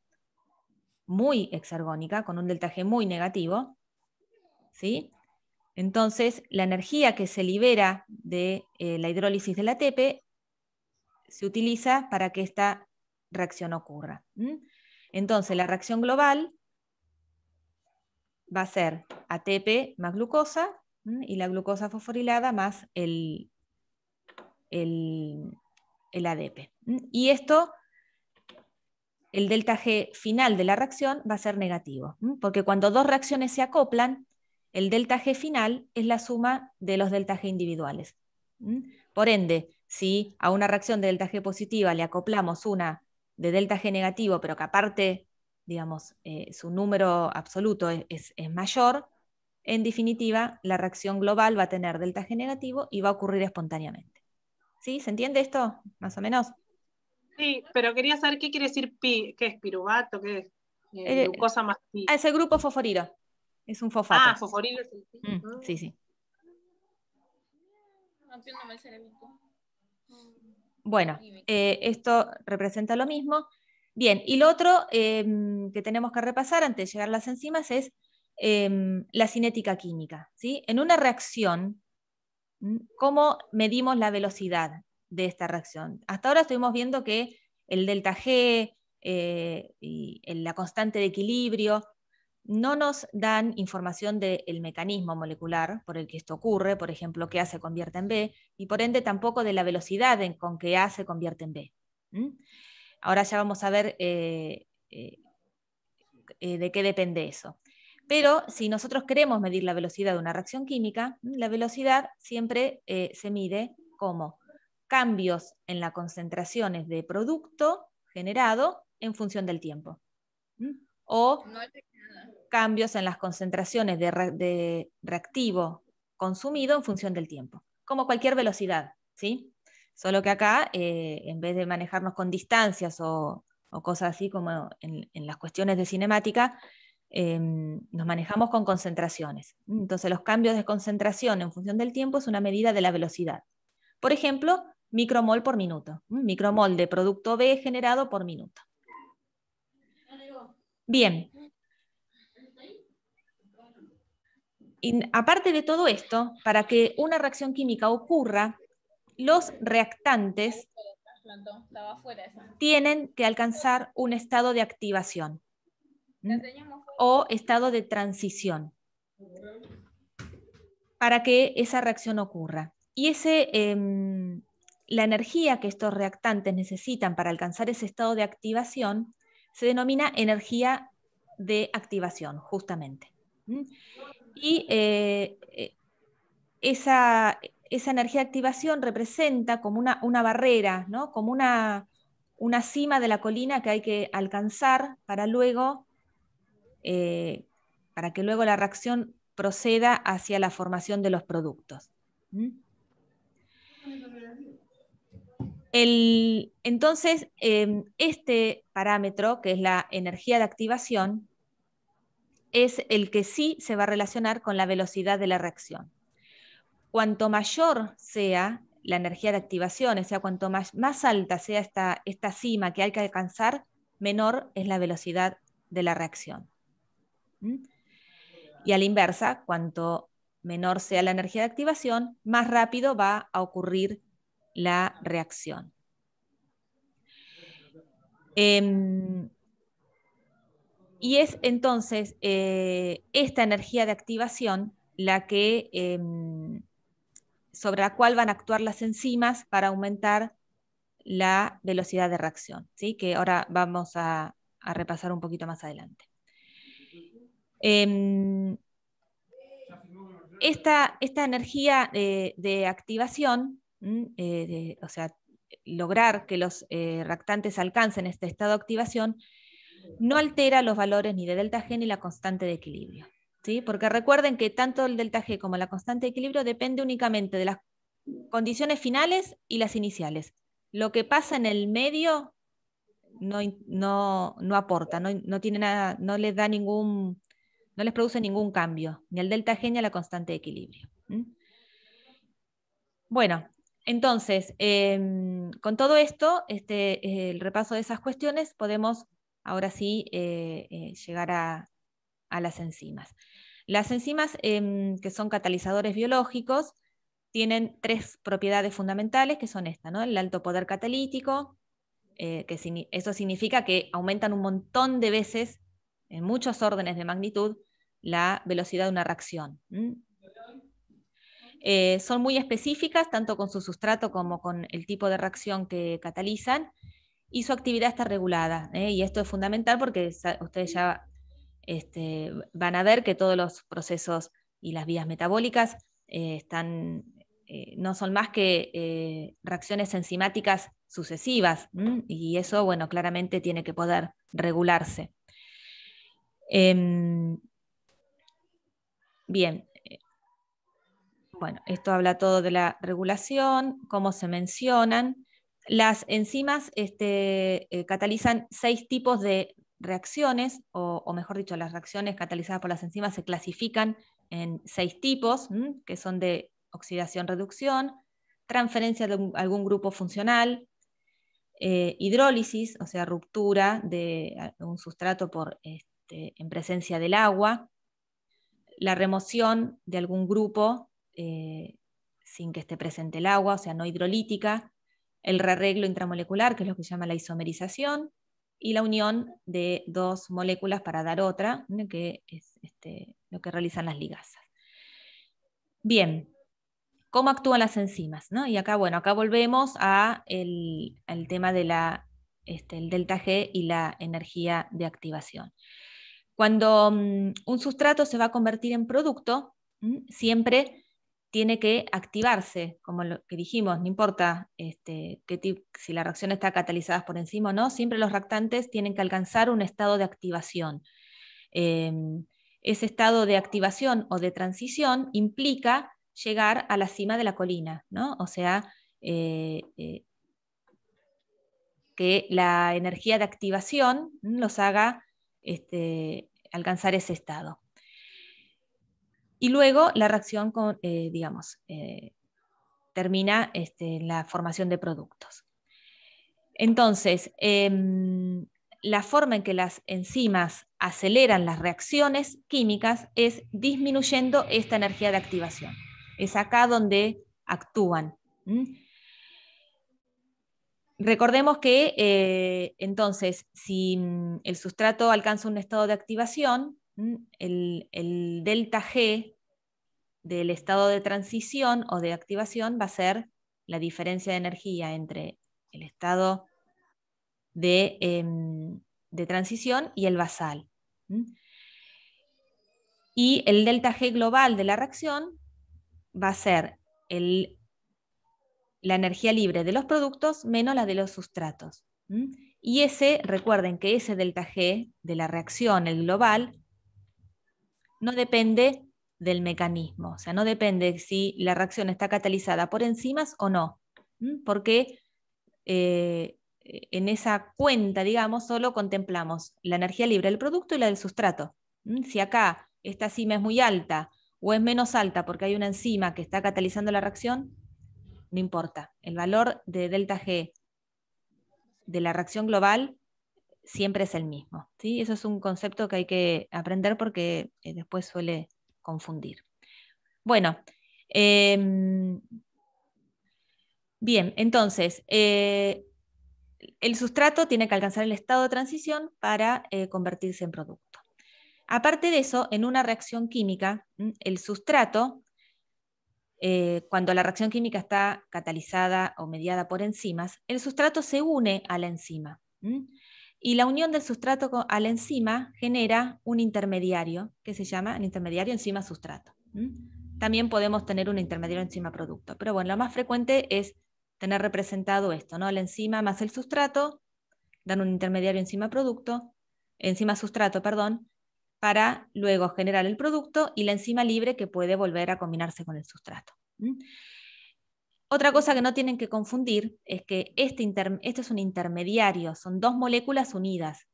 A: muy exergónica, con un delta G muy negativo, ¿sí? Entonces, la energía que se libera de eh, la hidrólisis del ATP se utiliza para que esta reacción ocurra. Entonces, la reacción global va a ser ATP más glucosa y la glucosa fosforilada más el, ADP. Y esto, el delta G final de la reacción va a ser negativo, porque cuando dos reacciones se acoplan, el delta G final es la suma de los delta G individuales. Por ende, si a una reacción de delta G positiva le acoplamos una de delta G negativo, pero que aparte, digamos, eh, su número absoluto es, mayor, en definitiva, la reacción global va a tener delta G negativo y va a ocurrir espontáneamente. ¿Sí? ¿Se entiende esto? Más o menos.
C: Sí, pero quería saber qué quiere decir pi, qué es piruvato, qué es eh, eh,
A: más Es el grupo fosforido. Es un fosfato. Ah, fosforilo mm, ah. Sí, sí. Bueno, eh, esto representa lo mismo. Bien, y lo otro em, que tenemos que repasar antes de llegar a las enzimas es em, la cinética química. ¿sí? En una reacción, ¿cómo medimos la velocidad de esta reacción? Hasta ahora estuvimos viendo que el delta G, eh, y la constante de equilibrio, no nos dan información del mecanismo molecular por el que esto ocurre, por ejemplo, que A se convierte en B, y por ende tampoco de la velocidad en, con que A se convierte en B. Ahora ya vamos a ver eh, eh, eh, de qué depende eso. Pero si nosotros queremos medir la velocidad de una reacción química, la velocidad siempre se mide como cambios en las concentraciones de producto generado en función del tiempo o cambios en las concentraciones de, reactivo consumido en función del tiempo, como cualquier velocidad, ¿sí? Solo que acá, eh, en vez de manejarnos con distancias o, cosas así como en, las cuestiones de cinemática, eh, nos manejamos con concentraciones. Entonces, los cambios de concentración en función del tiempo es una medida de la velocidad. Por ejemplo, micromol por minuto, micromol de producto B generado por minuto. Bien. aparte de todo esto, para que una reacción química ocurra, los reactantes tienen que alcanzar un estado de activación o estado de transición para que esa reacción ocurra. Y ese, em, la energía que estos reactantes necesitan para alcanzar ese estado de activación se denomina energía de activación, justamente. ¿Mm? Y eh, eh, esa, energía de activación representa como una, barrera, ¿no? como una, cima de la colina que hay que alcanzar para luego, eh, para que luego la reacción proceda hacia la formación de los productos. ¿Mm? entonces, em, este parámetro, que es la energía de activación, es el que sí se va a relacionar con la velocidad de la reacción. Cuanto mayor sea la energía de activación, o sea, cuanto más, alta sea esta, esta cima que hay que alcanzar, menor es la velocidad de la reacción. ¿Mm? Y a la inversa, cuanto menor sea la energía de activación, más rápido va a ocurrir la reacción. Em, y es entonces eh, esta energía de activación la que, em, sobre la cual van a actuar las enzimas para aumentar la velocidad de reacción, ¿sí? que ahora vamos a, repasar un poquito más adelante. Em, esta, esta, energía de activación Mm, eh, o sea, lograr que los eh, reactantes alcancen este estado de activación, no altera los valores ni de delta G ni la constante de equilibrio. ¿sí? Porque recuerden que tanto el delta G como la constante de equilibrio depende únicamente de las condiciones finales y las iniciales. Lo que pasa en el medio no, aporta, no, tiene nada, no les da ningún, no les produce ningún cambio, ni al delta G ni a la constante de equilibrio. Bueno, entonces, em, con todo esto, este, el repaso de esas cuestiones, podemos ahora sí eh, eh, llegar a, las enzimas. Las enzimas, em, que son catalizadores biológicos, tienen tres propiedades fundamentales, que son estas, ¿no? el alto poder catalítico, eh, que eso significa que aumentan un montón de veces, en muchos órdenes de magnitud, la velocidad de una reacción. Eh, son muy específicas, tanto con su sustrato como con el tipo de reacción que catalizan, y su actividad está regulada. ¿eh? Y esto es fundamental porque ustedes ya este, van a ver que todos los procesos y las vías metabólicas eh, están, no son más que reacciones enzimáticas sucesivas, y eso, bueno, claramente tiene que poder regularse. Em, bien, bueno, esto habla todo de la regulación, cómo se mencionan. Las enzimas este, eh, catalizan seis tipos de reacciones, o, mejor dicho, las reacciones catalizadas por las enzimas se clasifican en seis tipos, que son de oxidación-reducción, transferencia de algún grupo funcional, eh, hidrólisis, o sea, ruptura de un sustrato este, en presencia del agua, la remoción de algún grupo eh, sin que esté presente el agua, o sea, no hidrolítica, el rearreglo intramolecular, que es lo que se llama la isomerización, y la unión de dos moléculas para dar otra, que es este, lo que realizan las ligasas. Bien, ¿cómo actúan las enzimas? ¿no? Y acá, bueno, acá volvemos al este, el, tema del delta G y la energía de activación. Cuando mm, un sustrato se va a convertir en producto, siempre siempre tiene que activarse, como lo que dijimos, no importa este, si la reacción está catalizada por encima o no, siempre los reactantes tienen que alcanzar un estado de activación. Em, ese estado de activación o de transición implica llegar a la cima de la colina, ¿no? o sea, eh, eh, que la energía de activación los haga este, alcanzar ese estado. Y luego la reacción, con, eh, digamos, eh, termina este, la formación de productos. Entonces, em, la forma en que las enzimas aceleran las reacciones químicas es disminuyendo esta energía de activación. Es acá donde actúan. Recordemos que eh, entonces, si mm, el sustrato alcanza un estado de activación, el delta G del estado de transición o de activación va a ser la diferencia de energía entre el estado de, em, transición y el basal. Y el delta G global de la reacción va a ser la energía libre de los productos menos la de los sustratos. Y ese, recuerden que ese delta G de la reacción, el global, no depende del mecanismo. O sea, no depende si la reacción está catalizada por enzimas o no, porque eh, en esa cuenta, digamos, solo contemplamos la energía libre del producto y la del sustrato. Si acá esta cima es muy alta o es menos alta porque hay una enzima que está catalizando la reacción, no importa. El valor de delta G de la reacción global siempre es el mismo. ¿sí? Eso es un concepto que hay que aprender porque eh, después suele confundir. Bueno, em, bien, entonces, eh, el sustrato tiene que alcanzar el estado de transición para eh, convertirse en producto. Aparte de eso, en una reacción química, mm, el sustrato, eh, cuando la reacción química está catalizada o mediada por enzimas, el sustrato se une a la enzima y la unión del sustrato a la enzima genera un intermediario, que se llama intermediario enzima-sustrato. También podemos tener un intermediario enzima-producto, pero bueno, lo más frecuente es tener representado esto, ¿no? La enzima más el sustrato, dan un intermediario enzima-producto, enzima-sustrato, perdón, para luego generar el producto y la enzima libre que puede volver a combinarse con el sustrato. Otra cosa que no tienen que confundir es que este esto es un intermediario, son dos moléculas unidas.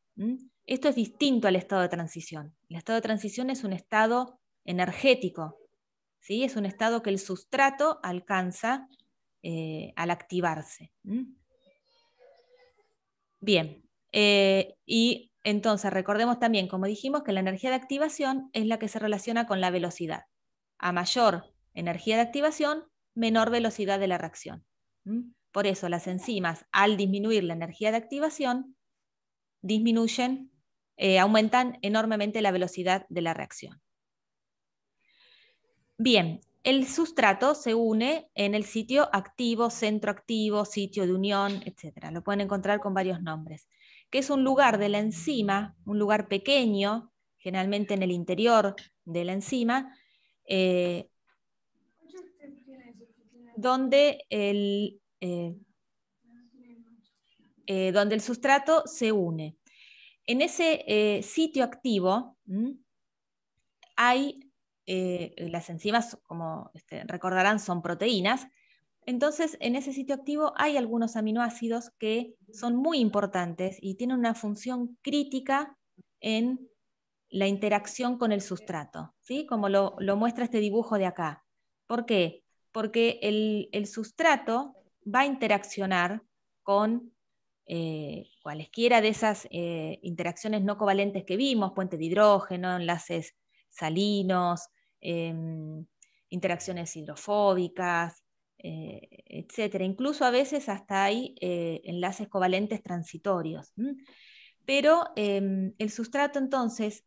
A: Esto es distinto al estado de transición. El estado de transición es un estado energético, ¿sí? es un estado que el sustrato alcanza eh, al activarse. Bien, eh, y entonces recordemos también, como dijimos, que la energía de activación es la que se relaciona con la velocidad. A mayor energía de activación, menor velocidad de la reacción. Por eso las enzimas, al disminuir la energía de activación, disminuyen, eh, aumentan enormemente la velocidad de la reacción. Bien, el sustrato se une en el sitio activo, centro activo, sitio de unión, etc. Lo pueden encontrar con varios nombres, que es un lugar de la enzima, un lugar pequeño, generalmente en el interior de la enzima, eh, donde el, eh, eh, donde el sustrato se une. En ese eh, sitio activo hay las enzimas, como este, recordarán, son proteínas. Entonces, en ese sitio activo hay algunos aminoácidos que son muy importantes y tienen una función crítica en la interacción con el sustrato, ¿sí? como lo, lo muestra este dibujo de acá. ¿Por qué? porque el, sustrato va a interaccionar con eh, cualesquiera de esas eh, interacciones no covalentes que vimos, puente de hidrógeno, enlaces salinos, em, interacciones hidrofóbicas, eh, etcétera. Incluso a veces hasta hay enlaces covalentes transitorios. Pero em, el sustrato entonces,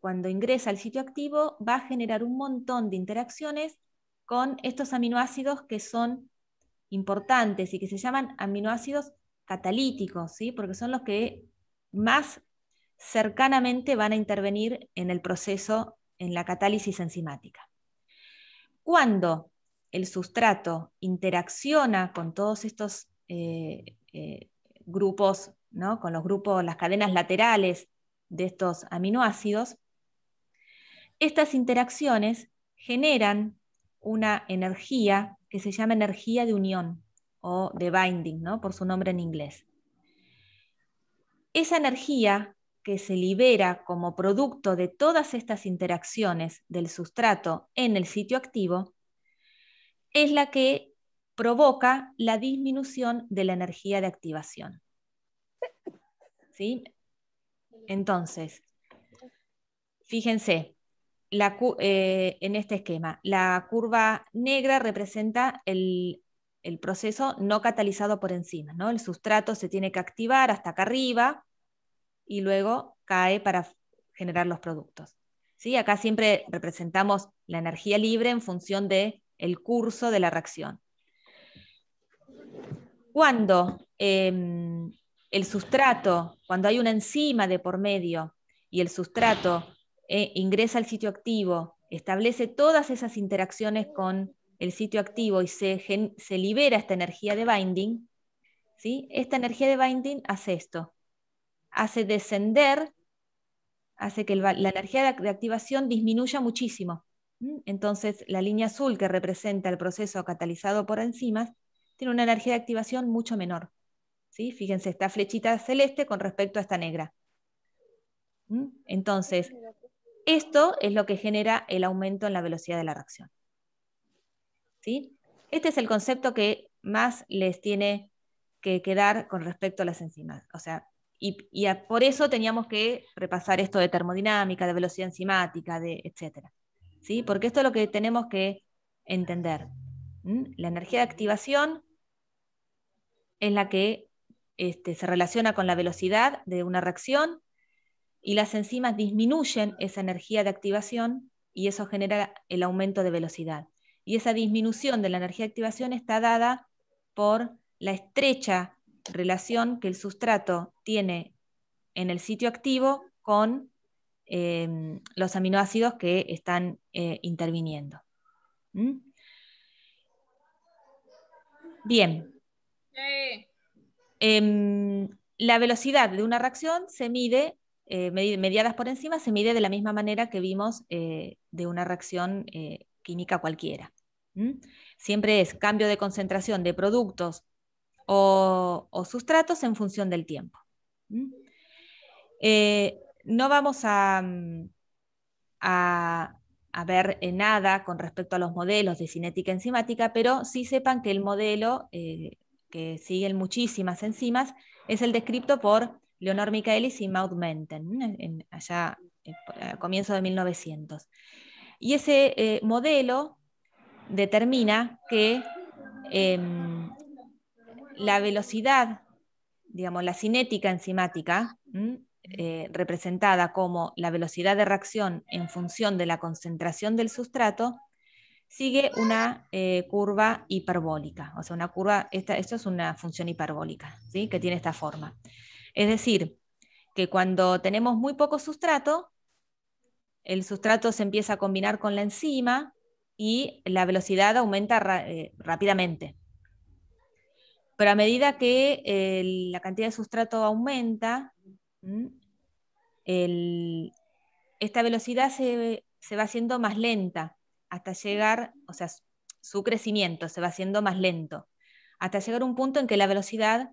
A: cuando ingresa al sitio activo, va a generar un montón de interacciones con estos aminoácidos que son importantes y que se llaman aminoácidos catalíticos, ¿sí? porque son los que más cercanamente van a intervenir en el proceso, en la catálisis enzimática. Cuando el sustrato interacciona con todos estos eh, eh, grupos, ¿no? con los grupos, las cadenas laterales de estos aminoácidos, estas interacciones generan una energía que se llama energía de unión o de binding, ¿no? por su nombre en inglés. Esa energía que se libera como producto de todas estas interacciones del sustrato en el sitio activo es la que provoca la disminución de la energía de activación. ¿Sí? Entonces, fíjense, eh, en este esquema. La curva negra representa el, proceso no catalizado por enzimas. ¿no? El sustrato se tiene que activar hasta acá arriba y luego cae para generar los productos. ¿Sí? Acá siempre representamos la energía libre en función del el curso de la reacción. Cuando em, el sustrato, cuando hay una enzima de por medio y el sustrato eh, ingresa al sitio activo, establece todas esas interacciones con el sitio activo y se, libera esta energía de binding, ¿sí? esta energía de binding hace esto, hace descender, hace que la energía de activación disminuya muchísimo. Entonces, la línea azul que representa el proceso catalizado por enzimas tiene una energía de activación mucho menor. ¿sí? Fíjense, esta flechita celeste con respecto a esta negra. Entonces, esto es lo que genera el aumento en la velocidad de la reacción. ¿Sí? Este es el concepto que más les tiene que quedar con respecto a las enzimas. O sea, y, por eso teníamos que repasar esto de termodinámica, de velocidad enzimática, de etc. ¿Sí? Porque esto es lo que tenemos que entender. ¿Mm? La energía de activación es la que este, se relaciona con la velocidad de una reacción y las enzimas disminuyen esa energía de activación y eso genera el aumento de velocidad. Y esa disminución de la energía de activación está dada por la estrecha relación que el sustrato tiene en el sitio activo con em, los aminoácidos que están eh, interviniendo. ¿Mm? Bien. Em, la velocidad de una reacción se mide eh, mediadas por encima se mide de la misma manera que vimos eh, de una reacción eh, química cualquiera. Siempre es cambio de concentración de productos o, sustratos en función del tiempo. no vamos a, mm, a, a ver nada con respecto a los modelos de cinética enzimática, pero sí sepan que el modelo que siguen muchísimas enzimas es el descrito por Leonor Michaelis y Maud Menten, allá eh, a comienzo de 1900. Y ese eh, modelo determina que em, la velocidad, digamos, la cinética enzimática, eh, representada como la velocidad de reacción en función de la concentración del sustrato, sigue una curva hiperbólica. O sea, una curva, esta, esto es una función hiperbólica, ¿sí? que tiene esta forma. Es decir, que cuando tenemos muy poco sustrato, el sustrato se empieza a combinar con la enzima y la velocidad aumenta eh, rápidamente. Pero a medida que eh, la cantidad de sustrato aumenta, esta velocidad se, se va haciendo más lenta hasta llegar, o sea, su crecimiento se va haciendo más lento, hasta llegar a un punto en que la velocidad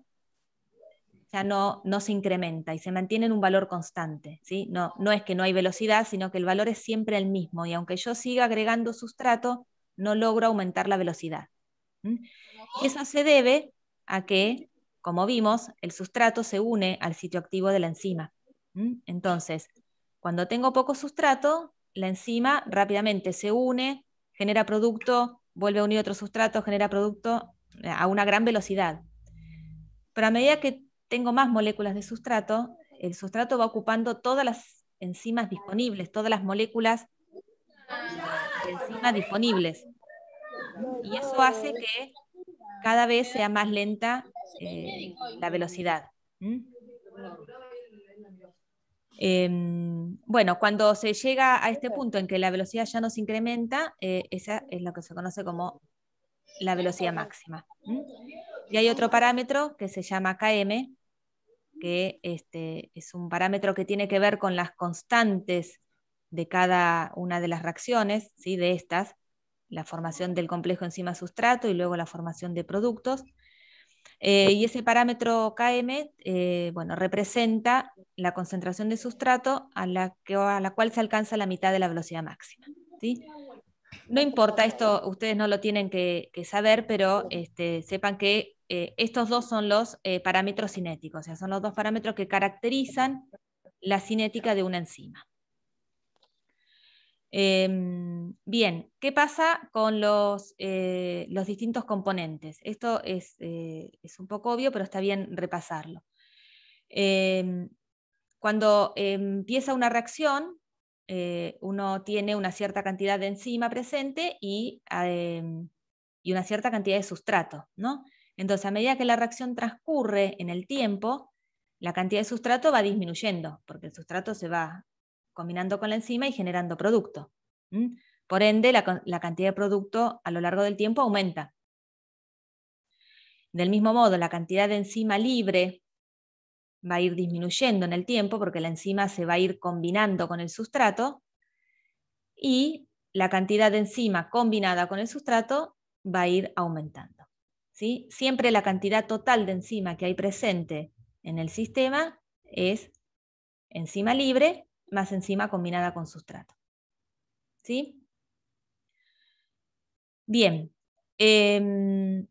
A: no, no se incrementa y se mantiene en un valor constante. No, no es que no hay velocidad, sino que el valor es siempre el mismo y aunque yo siga agregando sustrato, no logro aumentar la velocidad. Y eso se debe a que, como vimos, el sustrato se une al sitio activo de la enzima. Entonces, cuando tengo poco sustrato, la enzima rápidamente se une, genera producto, vuelve a unir otro sustrato, genera producto eh, a una gran velocidad. Pero a medida que tengo más moléculas de sustrato, el sustrato va ocupando todas las enzimas disponibles, todas las moléculas de enzimas disponibles. Y eso hace que cada vez sea más lenta eh, la velocidad. Em, bueno, cuando se llega a este punto en que la velocidad ya no se incrementa, eh, esa es lo que se conoce como la velocidad máxima. Y hay otro parámetro que se llama KM, que este, es un parámetro que tiene que ver con las constantes de cada una de las reacciones, ¿sí? de estas, la formación del complejo enzima-sustrato y luego la formación de productos. Eh, y ese parámetro KM eh, bueno, representa la concentración de sustrato a la, cual se alcanza la mitad de la velocidad máxima. ¿sí? No importa, esto ustedes no lo tienen que, saber, pero este, sepan que eh, estos dos son los eh, parámetros cinéticos, o sea, son los dos parámetros que caracterizan la cinética de una enzima. Em, bien, ¿qué pasa con los, eh, distintos componentes? Esto es, un poco obvio, pero está bien repasarlo. Em, cuando empieza una reacción, uno tiene una cierta cantidad de enzima presente y, y una cierta cantidad de sustrato, ¿no? Entonces, a medida que la reacción transcurre en el tiempo, la cantidad de sustrato va disminuyendo, porque el sustrato se va combinando con la enzima y generando producto. Por ende, la, cantidad de producto a lo largo del tiempo aumenta. Del mismo modo, la cantidad de enzima libre va a ir disminuyendo en el tiempo porque la enzima se va a ir combinando con el sustrato y la cantidad de enzima combinada con el sustrato va a ir aumentando. Siempre la cantidad total de enzima que hay presente en el sistema es enzima libre más enzima combinada con sustrato. Bien. Em,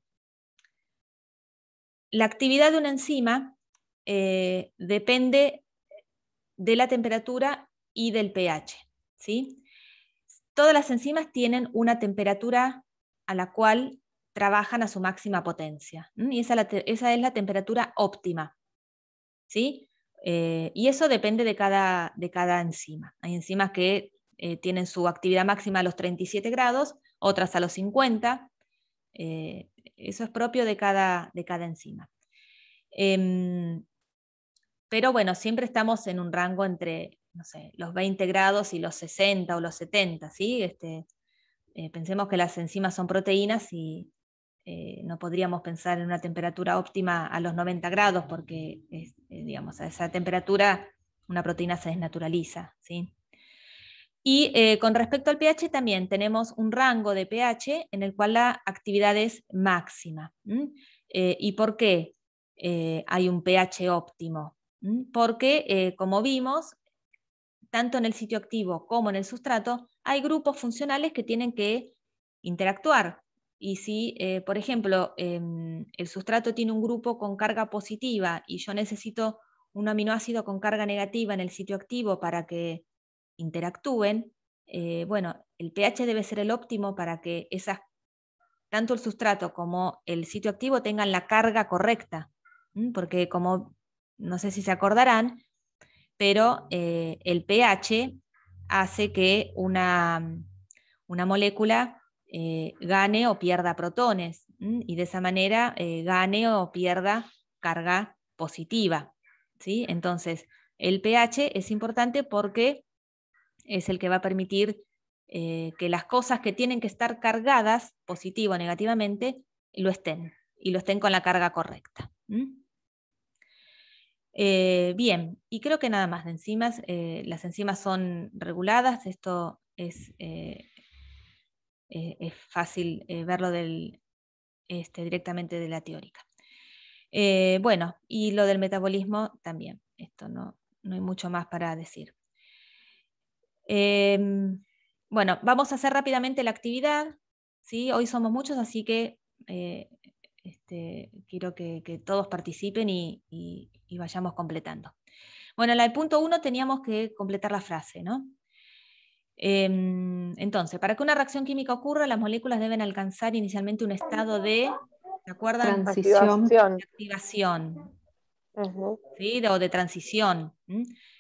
A: la actividad de una enzima eh, depende de la temperatura y del pH. Todas las enzimas tienen una temperatura a la cual trabajan a su máxima potencia. Y esa, es la temperatura óptima. Eh, y eso depende de cada, enzima. Hay enzimas que eh, tienen su actividad máxima a los 37 grados, otras a los 50. Eh, eso es propio de cada, enzima. Em, pero bueno, siempre estamos en un rango entre no sé, los 20 grados y los 60 o los 70. Este, pensemos que las enzimas son proteínas y eh, no podríamos pensar en una temperatura óptima a los 90 grados, porque eh, digamos, a esa temperatura una proteína se desnaturaliza. Y eh, con respecto al pH también tenemos un rango de pH en el cual la actividad es máxima. ¿Y por qué hay un pH óptimo? Porque, como vimos, tanto en el sitio activo como en el sustrato, hay grupos funcionales que tienen que interactuar y si, eh, por ejemplo, em, el sustrato tiene un grupo con carga positiva y yo necesito un aminoácido con carga negativa en el sitio activo para que interactúen, eh, bueno, el pH debe ser el óptimo para que esas, tanto el sustrato como el sitio activo tengan la carga correcta. Porque como, no sé si se acordarán, pero eh, el pH hace que una molécula eh, gane o pierda protones y de esa manera eh, gane o pierda carga positiva. ¿sí? Entonces, el pH es importante porque es el que va a permitir eh, que las cosas que tienen que estar cargadas, positivo o negativamente, lo estén y lo estén con la carga correcta. bien, y creo que nada más de enzimas. las enzimas son reguladas, esto es eh, es fácil eh, verlo del, este, directamente de la teórica. Eh, bueno, y lo del metabolismo también, esto no, hay mucho más para decir. Em, bueno, vamos a hacer rápidamente la actividad, ¿sí? hoy somos muchos, así que este, quiero que, todos participen y, y, vayamos completando. Bueno, en el punto uno teníamos que completar la frase, ¿no? Em, entonces, para que una reacción química ocurra, las moléculas deben alcanzar inicialmente un estado de, ¿se acuerdan? Transición. De activación. ¿sí? O de transición,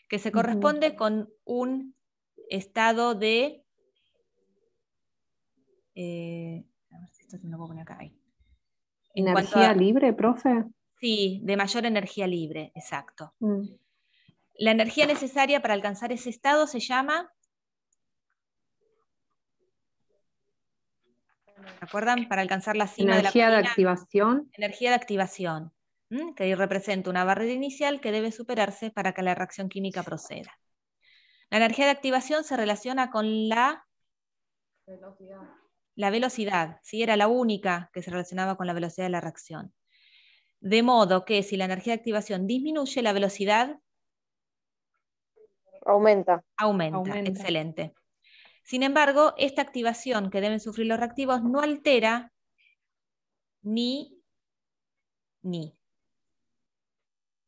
A: que se corresponde con un estado de... Eh, a ver si esto se acá.
C: energía libre,
A: profe. Sí, de mayor energía libre, exacto. Mm. La energía necesaria para alcanzar ese estado se llama acuerdan? Para alcanzar la cima energía de la Energía de
C: activación.
A: Energía de activación, que representa una barrera inicial que debe superarse para que la reacción química proceda. La energía de activación se relaciona con la velocidad. La velocidad, ¿sí? era la única que se relacionaba con la velocidad de la reacción. De modo que si la energía de activación disminuye, la velocidad Aumenta, aumenta. excelente. Sin embargo, esta activación que deben sufrir los reactivos no altera ni, ni.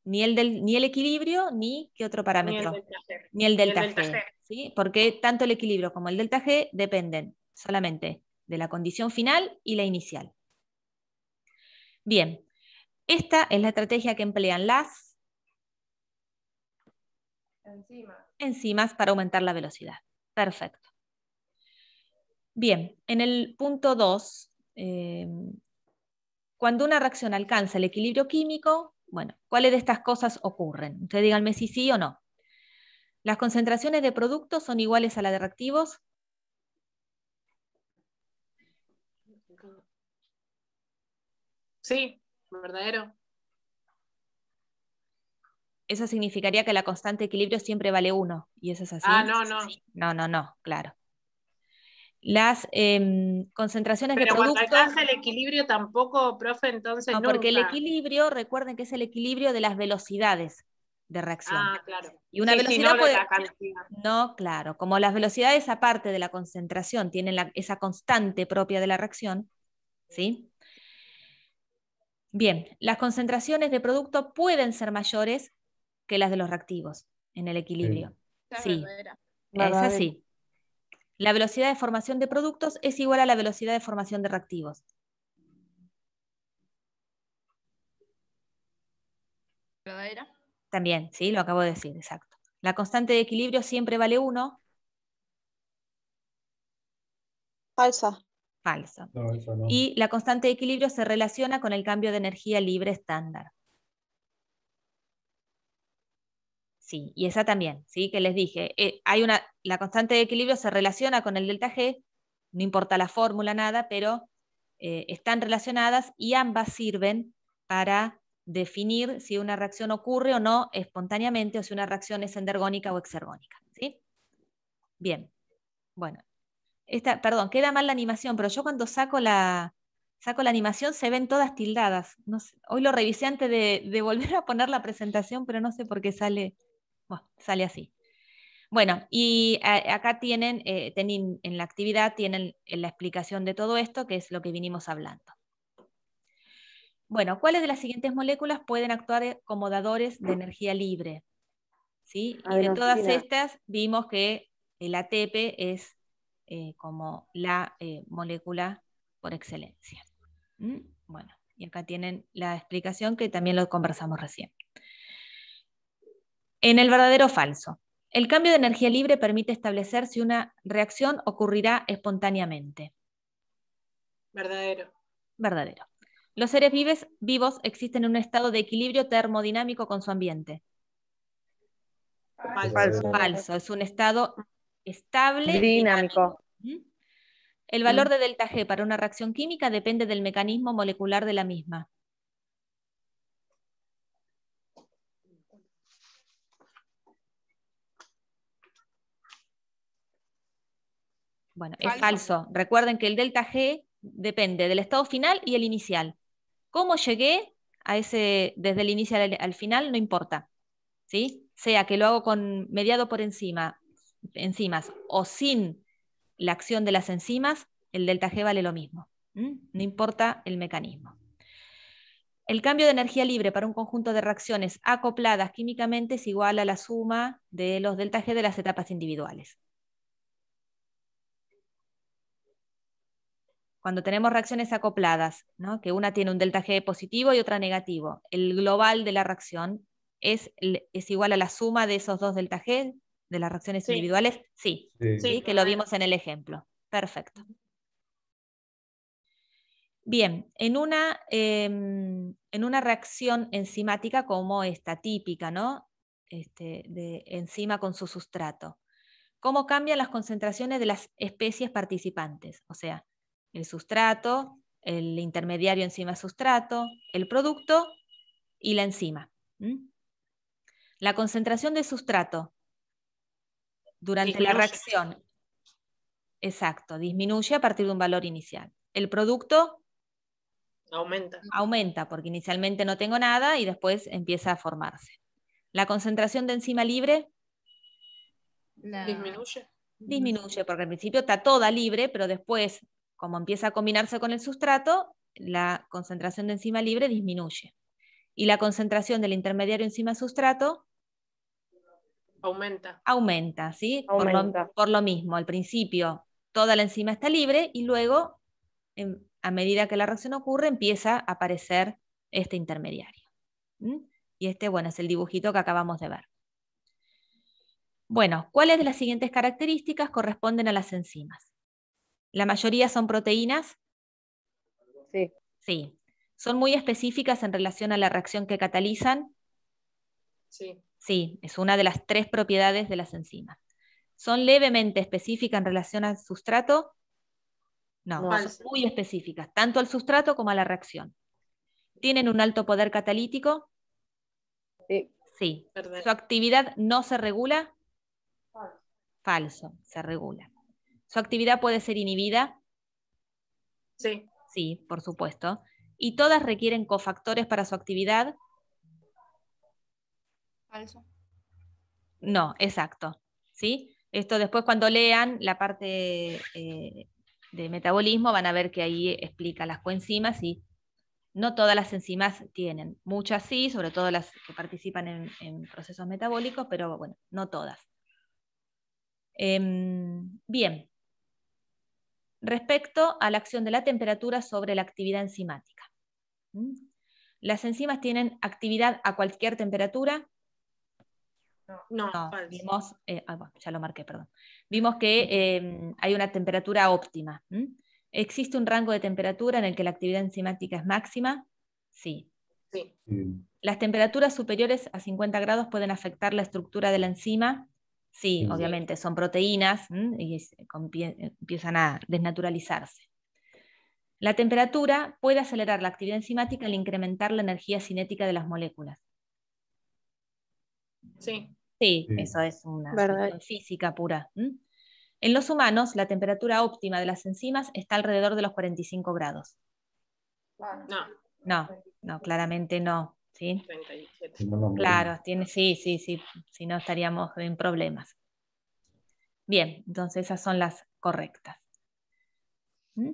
A: Ni el, ni el equilibrio, ni qué otro parámetro.
D: Ni el delta, G. ¿sí?
A: Porque tanto el equilibrio como el delta G dependen solamente de la condición final y la inicial. Bien, esta es la estrategia que emplean las enzimas para aumentar la velocidad. Perfecto. Bien, en el punto 2, eh, cuando una reacción alcanza el equilibrio químico, bueno, ¿cuáles de estas cosas ocurren? Ustedes díganme si sí o no. ¿Las concentraciones de productos son iguales a las de reactivos?
C: Sí, verdadero.
A: Eso significaría que la constante de equilibrio siempre vale 1, y eso es así. Ah, no, no. No, no, no, claro las em, concentraciones de producto... Pero cuando el
C: equilibrio tampoco, profe, entonces
A: no. Porque el equilibrio, recuerden que es el equilibrio de las velocidades de reacción. Ah, claro. Y una velocidad no puede... No, claro. Como las velocidades aparte de la concentración tienen esa constante propia de la reacción, ¿sí? Bien, las concentraciones de producto pueden ser mayores que las de los reactivos en el equilibrio. Sí, sí. es así la velocidad de formación de productos es igual a la velocidad de formación de reactivos. ¿Verdadera? También, sí, lo acabo de decir, exacto. La constante de equilibrio siempre vale 1. Falsa. Falsa. Y la constante de equilibrio se relaciona con el cambio de energía libre estándar. Sí, y esa también, ¿sí? Que les dije, eh, hay una, la constante de equilibrio se relaciona con el delta G, no importa la fórmula, nada, pero eh, están relacionadas y ambas sirven para definir si una reacción ocurre o no espontáneamente o si una reacción es endergónica o exergónica. Bien, bueno, esta, perdón, queda mal la animación, pero yo cuando saco la, saco la animación se ven todas tildadas. hoy lo revisé antes de volver a poner la presentación, pero no sé por qué sale bueno, sale así. Bueno, y acá eh, tienen, en la actividad tienen la explicación de todo esto, que es lo que vinimos hablando. Bueno, ¿cuáles de las siguientes moléculas pueden actuar eh, como dadores de energía libre? ¿Sí? Y de todas estas vimos que el ATP es eh, como la molécula por excelencia. ¿Mm? Bueno, y acá tienen la explicación que también lo conversamos recién. En el verdadero o falso, el cambio de energía libre permite establecer si una reacción ocurrirá espontáneamente. Verdadero. Verdadero. Los seres vivos existen en un estado de equilibrio termodinámico con su ambiente.
D: Falso. Falso.
A: Es un estado estable. y dinámico. El valor mm. de delta G para una reacción química depende del mecanismo molecular de la misma. Bueno, es falso. Recuerden que el delta G depende del estado final y el inicial. ¿Cómo llegué a ese desde el inicial al, final? No importa. ¿Sí? Sea que lo hago con mediado por encima enzimas o sin la acción de las enzimas, el delta G vale lo mismo. No importa el mecanismo. El cambio de energía libre para un conjunto de reacciones acopladas químicamente es igual a la suma de los delta G de las etapas individuales. cuando tenemos reacciones acopladas, ¿no? que una tiene un delta G positivo y otra negativo, el global de la reacción es, es igual a la suma de esos dos delta G, de las reacciones individuales, sí, sí. que lo vimos en el ejemplo. Perfecto. Bien, en una, em, en una reacción enzimática como esta, típica, ¿no? Este, de enzima con su sustrato, ¿cómo cambian las concentraciones de las especies participantes? O sea, el sustrato, el intermediario enzima-sustrato, el producto y la enzima. La concentración de sustrato durante la reacción, exacto, disminuye a partir de un valor inicial. El producto aumenta. Aumenta, porque inicialmente no tengo nada y después empieza a formarse. La concentración de enzima libre disminuye. Disminuye, porque al principio está toda libre, pero después como empieza a combinarse con el sustrato, la concentración de enzima libre disminuye. Y la concentración del intermediario enzima-sustrato aumenta. Aumenta, ¿sí? Por, lo, mismo, al principio toda la enzima está libre y luego, a medida que la reacción ocurre, empieza a aparecer este intermediario. Y este, bueno, es el dibujito que acabamos de ver. Bueno, ¿cuáles de las siguientes características corresponden a las enzimas? La mayoría son proteínas. Sí. Sí. ¿Son muy específicas en relación a la reacción que catalizan? Sí. Sí, es una de las tres propiedades de las enzimas. ¿Son levemente específicas en relación al sustrato? No, son muy específicas, tanto al sustrato como a la reacción. ¿Tienen un alto poder catalítico? Sí. sí. ¿Su actividad no se regula? Falso, Falso se regula. ¿Su actividad puede ser inhibida? Sí. Sí, por supuesto. ¿Y todas requieren cofactores para su actividad? Falso. No, exacto. ¿Sí? Esto después cuando lean la parte eh, de metabolismo van a ver que ahí explica las coenzimas y no todas las enzimas tienen, muchas sí, sobre todo las que participan en, procesos metabólicos, pero bueno, no todas. Em, bien, respecto a la acción de la temperatura sobre la actividad enzimática. ¿Mm? ¿Las enzimas tienen actividad a cualquier temperatura?
C: No, vimos,
A: eh, ah, ya lo marqué, perdón. Vimos que em, hay una temperatura óptima. ¿Existe un rango de temperatura en el que la actividad enzimática es máxima? Sí. sí. Las temperaturas superiores a 50 grados pueden afectar la estructura de la enzima Sí, obviamente, son proteínas y eh, empiezan a desnaturalizarse. La temperatura puede acelerar la actividad enzimática al incrementar la energía cinética de las moléculas. Sí. Sí, eso es una física pura. En los humanos, la temperatura óptima de las enzimas está alrededor de los 45 grados.
C: No, no,
A: claramente no. Claro, tiene, sí, sí, sí, si no estaríamos en problemas. Bien, entonces esas son las correctas. ¿Mm?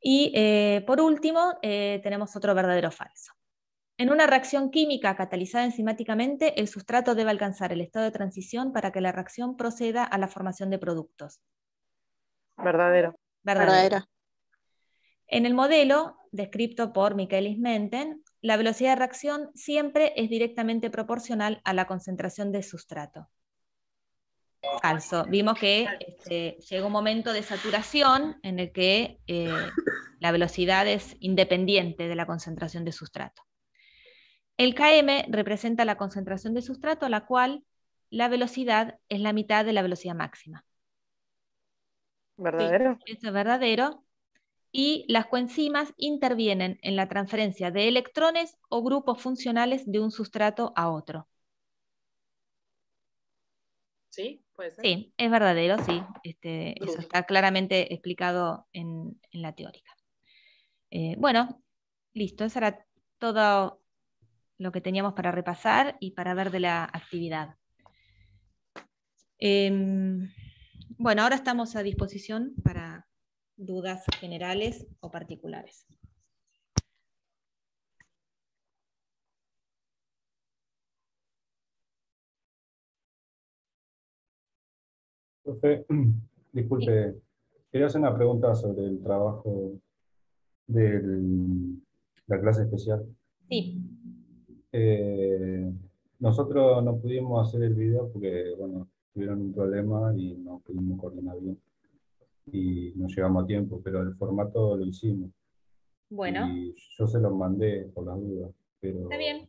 A: Y eh, por último, eh, tenemos otro verdadero falso. En una reacción química catalizada enzimáticamente, el sustrato debe alcanzar el estado de transición para que la reacción proceda a la formación de productos.
D: Verdadero.
A: Verdadero. Verdadera. En el modelo, descrito por Michaelis Menten, la velocidad de reacción siempre es directamente proporcional a la concentración de sustrato. Falso. Vimos que este, llega un momento de saturación en el que eh, la velocidad es independiente de la concentración de sustrato. El Km representa la concentración de sustrato, la cual la velocidad es la mitad de la velocidad máxima. ¿Verdadero? Sí, eso es verdadero y las coenzimas intervienen en la transferencia de electrones o grupos funcionales de un sustrato a otro. ¿Sí? ¿Puede ser? Sí, es verdadero, sí. Este, eso está claramente explicado en, la teórica. Eh, bueno, listo, eso era todo lo que teníamos para repasar y para ver de la actividad. Em, bueno, ahora estamos a disposición para dudas generales o particulares.
C: Profe,
F: disculpe, quería hacer una pregunta sobre el trabajo de la clase especial. Sí. Eh, nosotros no pudimos hacer el video porque, bueno, tuvieron un problema y no pudimos coordinar bien y no llevamos a tiempo, pero el formato lo hicimos. Bueno. yo se los mandé por las dudas, pero... Está bien.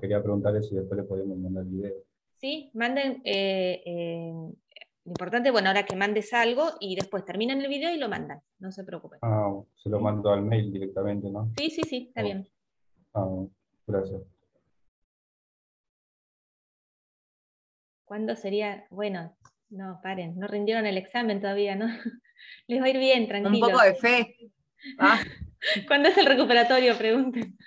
F: quería preguntarle si después le podemos mandar el video.
A: Sí, manden... Eh, eh, importante, bueno, ahora que mandes algo y después terminan el video y lo mandan, no se preocupen.
F: Ah, se lo mando al mail directamente, ¿no?
A: Sí, sí, sí, está ah, bien.
F: Ah, gracias.
A: ¿Cuándo sería? Bueno, no, paren, no rindieron el examen todavía, ¿no? Les va a ir bien, tranquilos. Un poco de fe. Ah.
F: ¿Cuándo es el recuperatorio? Pregunten.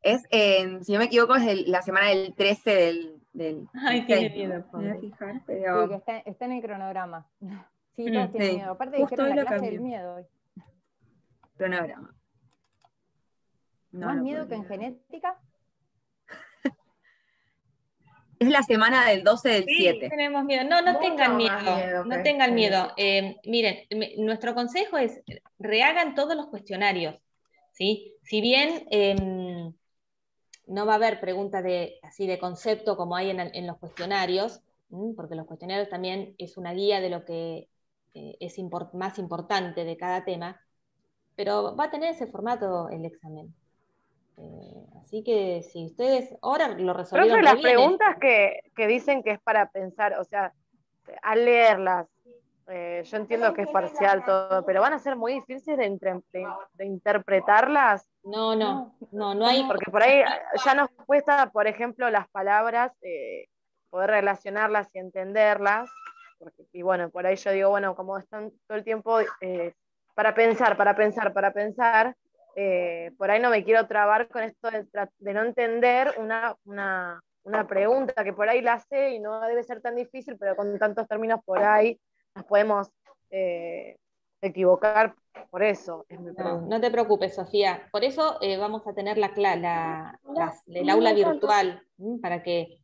F: Es, en, si no me equivoco, es la semana del 13 del... Ay, tiene miedo. Voy a fijar, pero... está, en el cronograma.
B: Sí, no mm, tiene miedo. Aparte Justo que la clase del miedo hoy. Cronograma. ¿Más miedo que en
F: genética? es la semana del 12 del 7.
A: tenemos miedo. No, no tengan miedo. no tengan miedo. Eh, miren, nuestro consejo es rehagan todos los cuestionarios. ¿sí? Si bien em, no va a haber preguntas de, así de concepto como hay en, los cuestionarios, porque los cuestionarios también es una guía de lo que eh, es más importante de cada tema, pero va a tener ese formato el examen. Eh, así que si ustedes ahora lo resolvieron. Pero las ¿eh? preguntas
D: que, que, dicen que es para pensar, o sea, al leerlas, eh, yo entiendo que es parcial todo, pero van a ser muy difíciles de, interpretarlas. No, no, no, no hay. Porque por ahí ya nos cuesta, por ejemplo, las palabras, poder relacionarlas y entenderlas. y bueno, por ahí yo digo, bueno, como están todo el tiempo para pensar, para pensar, para pensar, eh, por ahí no me quiero trabar con esto de, no entender una, pregunta que por ahí la sé y no debe ser tan difícil, pero con tantos términos por ahí nos podemos
A: eh, equivocar por eso. no, te preocupes, Sofía. Por eso eh, vamos a tener la, la, el aula virtual, para que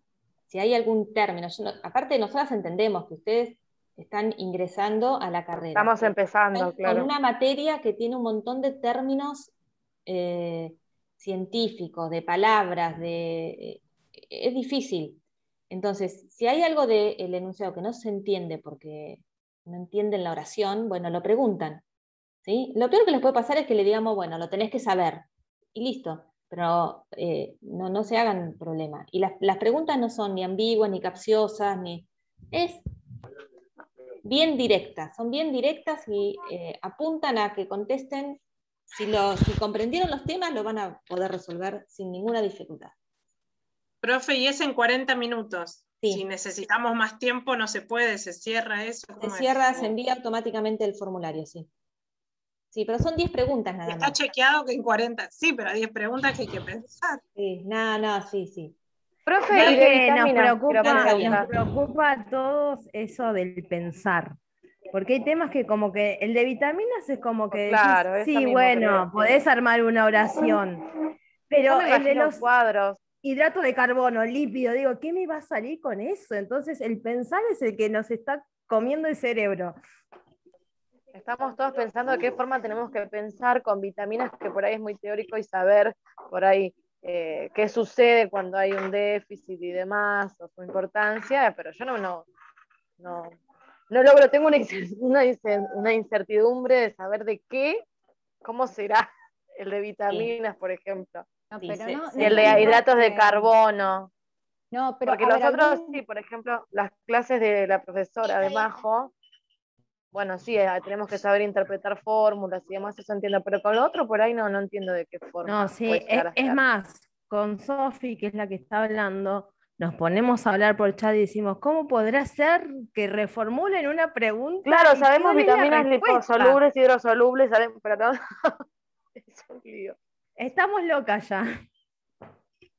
A: si hay algún término, aparte nosotras entendemos que ustedes están ingresando a la carrera. Estamos empezando, Con una materia que tiene un montón de términos eh, científicos, de palabras, de, eh, es difícil. Entonces, si hay algo del enunciado que no se entiende porque no entienden la oración, bueno, lo preguntan. ¿sí? Lo peor que les puede pasar es que le digamos, bueno, lo tenés que saber y listo, pero eh, no, no, se hagan problemas, Y las, las preguntas no son ni ambiguas, ni capciosas, ni... Es bien directas, son bien directas y apuntan a que contesten si, comprendieron los temas, lo van a poder resolver sin ninguna dificultad.
C: Profe, y es en 40 minutos. Si necesitamos más tiempo, no se puede, se cierra eso. Se cierra, se
A: oh. envía automáticamente el formulario, sí. Sí, pero son 10 preguntas nada más. Está chequeado que en 40, sí, pero 10 preguntas que hay que pensar. Sí, no, no, sí, sí.
E: Profe, nos preocupa a todos eso del pensar. Porque hay temas que como que el de vitaminas es como que claro, sí, bueno, podés armar una oración. Pero el de los cuadros. Hidrato de carbono, lípido, digo, ¿qué me va a salir con eso? Entonces, el pensar es el que nos está comiendo el cerebro.
D: Estamos todos pensando de qué forma tenemos que pensar con vitaminas, que por ahí es muy teórico y saber por ahí eh, qué sucede cuando hay un déficit y demás, o su importancia, pero yo no, no, no no logro, tengo una, incertidumbre de saber de qué, cómo será el de vitaminas, por ejemplo.
B: el de hidratos de
D: carbono. No, pero Porque nosotros, sí, por ejemplo, las clases de la profesora de Majo, bueno, sí, eh, tenemos que saber interpretar fórmulas y demás, eso entiendo, pero con lo otro por ahí no, no entiendo de qué forma. No, sí, e, es,
E: es, más, con Sofi, que es la que está hablando, nos ponemos a hablar por chat y decimos, ¿cómo podrá ser que reformulen una pregunta? Claro, sabemos vitaminas liposolubles, hidrosolubles, sabemos para todo.
D: un lío.
F: Estamos locas ya.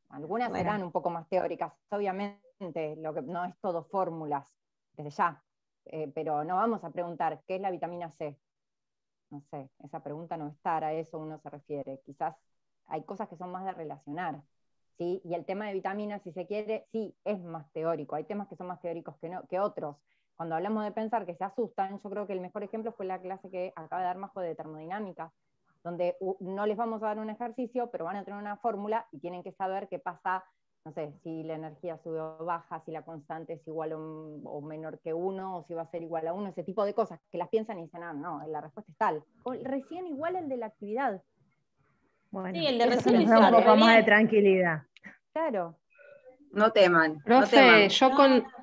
F: Algunas serán un poco más teóricas, obviamente, lo que no es todo fórmulas, desde ya. Eh, pero no vamos a preguntar, ¿qué es la vitamina C? No sé, esa pregunta no estará a eso uno se refiere. Quizás hay cosas que son más de relacionar. Y el tema de vitaminas, si se quiere, sí, es más teórico. Hay temas que son más teóricos que, otros. Cuando hablamos de pensar que se asustan, yo creo que el mejor ejemplo fue la clase que acaba de dar Majo de termodinámica, donde no les vamos a dar un ejercicio, pero van a tener una fórmula y tienen que saber qué pasa, no sé, si la energía sube o baja, si la constante es igual o, menor que uno, o si va a ser igual a uno, ese tipo de cosas que las piensan y dicen, ah, no, la respuesta es tal. recién igual el de la actividad.
E: sí, el de recién. un poco más de tranquilidad. Claro. No teman.
C: no yo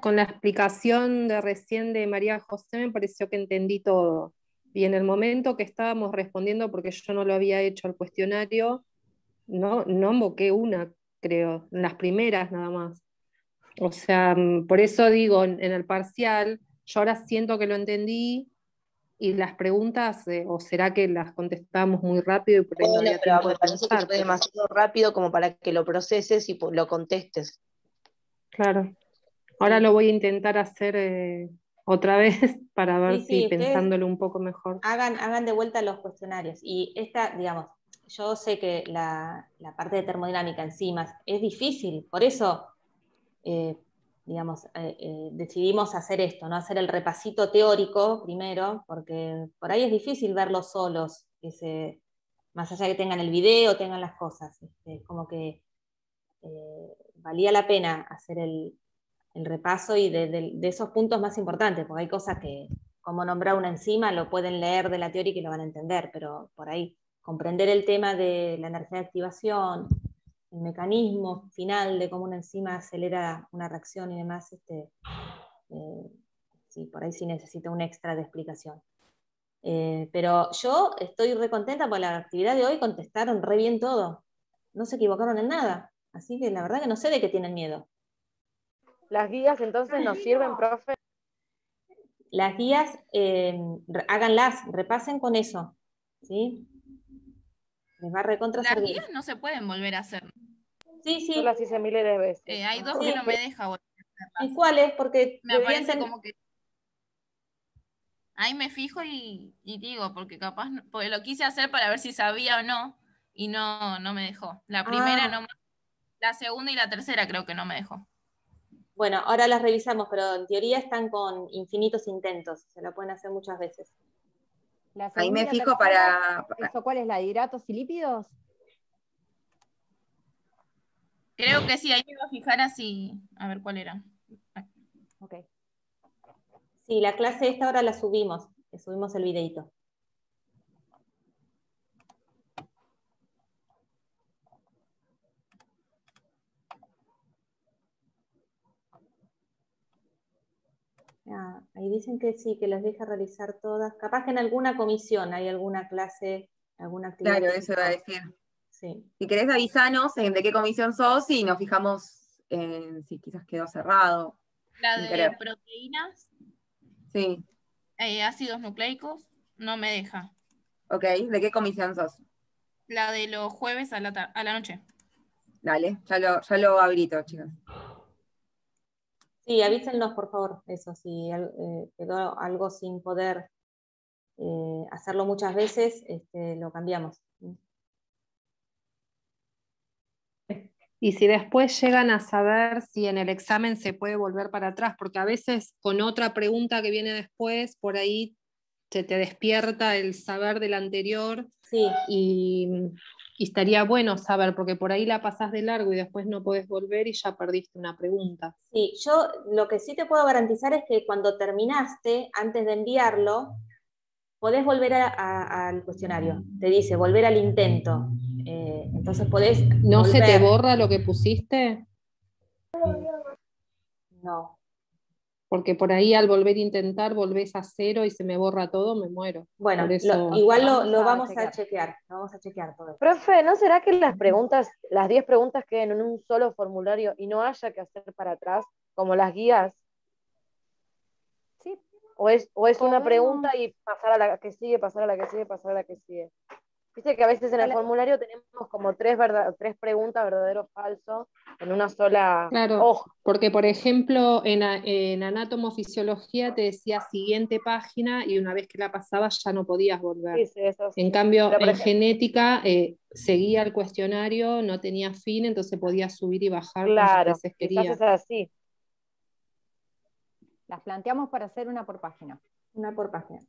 C: con, la explicación de recién de María José me pareció que entendí todo. Y en el momento que estábamos respondiendo, porque yo no lo había hecho al cuestionario, no, no una, creo, las primeras nada más. O sea, mm, por eso digo, en el parcial, yo ahora siento que lo entendí, y las preguntas, eh, o será que las contestamos muy rápido y por no pero demasiado
B: rápido como para que lo proceses y lo contestes.
C: Claro. Ahora lo voy a intentar hacer eh, otra vez para ver si pensándolo un poco mejor.
A: Hagan, de vuelta los cuestionarios. Y esta, digamos, yo sé que la, parte de termodinámica en es difícil, por eso eh, digamos, eh, eh, decidimos hacer esto, ¿no? Hacer el repasito teórico primero, porque por ahí es difícil verlos solos, ese más allá de que tengan el video, tengan las cosas. Este, como que eh, valía la pena hacer el, el repaso y de, de, de, esos puntos más importantes, porque hay cosas que, como nombrar una enzima, lo pueden leer de la teoría y que lo van a entender, pero por ahí comprender el tema de la energía de activación, el mecanismo final de cómo una enzima acelera una reacción y demás, este, eh, por ahí sí necesita un extra de explicación. Eh, pero yo estoy re contenta por la actividad de hoy, contestaron re bien todo, no se equivocaron en nada, así que la verdad que no sé de qué tienen miedo.
D: ¿Las guías entonces nos sirven, profe?
A: Las guías, eh, háganlas, repasen con eso, ¿sí? Las guías
B: no se pueden volver a hacer.
D: Sí, sí. Yo las hice miles de veces. Eh, hay dos que no me
B: deja volver a ¿Y cuáles? Porque me parece como que. Ahí me fijo y, digo, porque capaz, lo quise hacer para ver si sabía o no, y no, no me dejó. La primera ah. no me... la segunda y la tercera creo que no me dejó.
A: Bueno, ahora las revisamos, pero en teoría están con infinitos intentos, se lo pueden hacer muchas veces.
F: Ahí me fijo para, ¿Eso cuál es la de hidratos y lípidos?
B: Creo que sí, ahí me iba a fijar así, a ver cuál era. Ok.
A: Sí, la clase esta ahora la subimos, subimos el videito. Ah, ahí dicen que sí, que las deja realizar todas. Capaz que en alguna comisión hay alguna clase, alguna actividad. Claro, eso iba a decir. Si querés avisanos de qué comisión sos y nos fijamos
B: en si quizás quedó cerrado. La de proteínas. Sí. Eh, ácidos nucleicos, no me deja. Ok, ¿de qué comisión sos? La de los jueves a la, a la noche. Dale, ya lo, ya lo
A: chicas. Sí, avísenlos, por favor, eso, si eh, quedó algo sin poder eh, hacerlo muchas veces, este, lo cambiamos.
C: Y si después llegan a saber si en el examen se puede volver para atrás, porque a veces con otra pregunta que viene después, por ahí se te despierta el saber del anterior sí. y y estaría bueno saber, porque por ahí la pasás de largo y después no podés volver y ya perdiste una pregunta.
A: Sí, yo lo que sí te puedo garantizar es que cuando terminaste, antes de enviarlo, podés volver al cuestionario. Te dice volver al intento. Eh, entonces podés. ¿No se te borra lo que pusiste?
C: No porque por ahí al volver a intentar volvés a cero y se me borra todo, me muero. Bueno,
D: igual lo, vamos, a,
A: chequear, vamos a chequear todo.
C: Profe,
D: ¿no será que las preguntas, las 10 preguntas queden en un solo formulario y no haya que hacer para atrás, como las guías? Sí. ¿O es, o es una pregunta y pasar a la que sigue, pasar a la que sigue, pasar a la que sigue? Viste que a veces en el formulario tenemos como tres, tres preguntas, verdadero o falso, en una sola claro,
C: Porque, por ejemplo, en, en anatomofisiología te decía siguiente página y una vez que la pasabas ya no podías volver. En cambio, en genética eh, seguía el cuestionario, no tenía fin, entonces podías subir y bajar claro, veces querías.
F: así. Las planteamos para hacer una por página. Una por página.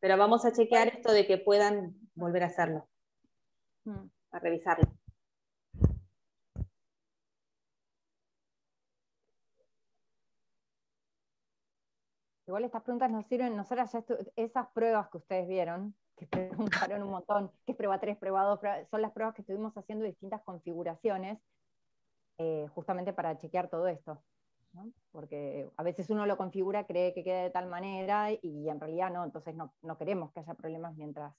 A: Pero vamos a chequear esto de que puedan volver a hacerlo, mm. a revisarlo.
F: Igual estas preguntas nos sirven, nosotras esas pruebas que ustedes vieron, que preguntaron un montón, que es prueba 3, prueba 2, son las pruebas que estuvimos haciendo distintas configuraciones, eh, justamente para chequear todo esto porque a veces uno lo configura, cree que queda de tal manera y en realidad no, entonces no, queremos que haya problemas mientras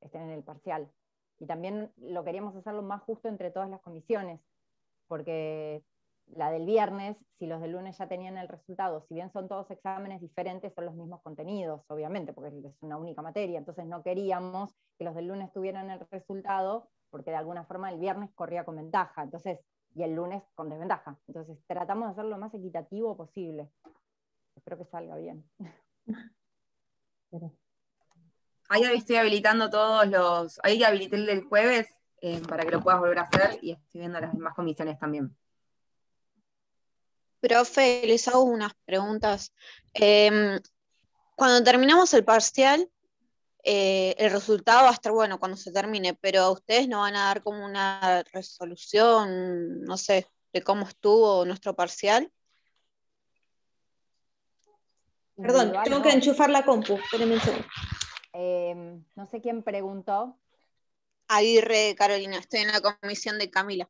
F: estén en el parcial. Y también lo queríamos hacerlo más justo entre todas las comisiones, porque la del viernes, si los del lunes ya tenían el resultado, si bien son todos exámenes diferentes, son los mismos contenidos, obviamente, porque es una única materia, entonces no queríamos que los del lunes tuvieran el resultado, porque de alguna forma el viernes corría con ventaja. Entonces, y el lunes con desventaja. Entonces tratamos de hacerlo lo más equitativo posible. Espero que salga bien.
B: Ahí estoy habilitando todos los, ahí habilité el del jueves eh, para que lo puedas volver a hacer y estoy viendo las demás comisiones también. Profe, les hago unas preguntas. Em, cuando terminamos el parcial, eh, el resultado va a estar bueno cuando se termine, pero ustedes no van a dar como una resolución, no sé, de cómo estuvo nuestro parcial. Perdón, tengo que enchufar la compu. Em, no sé quién preguntó. Aguirre, Carolina, estoy en la comisión de Camila.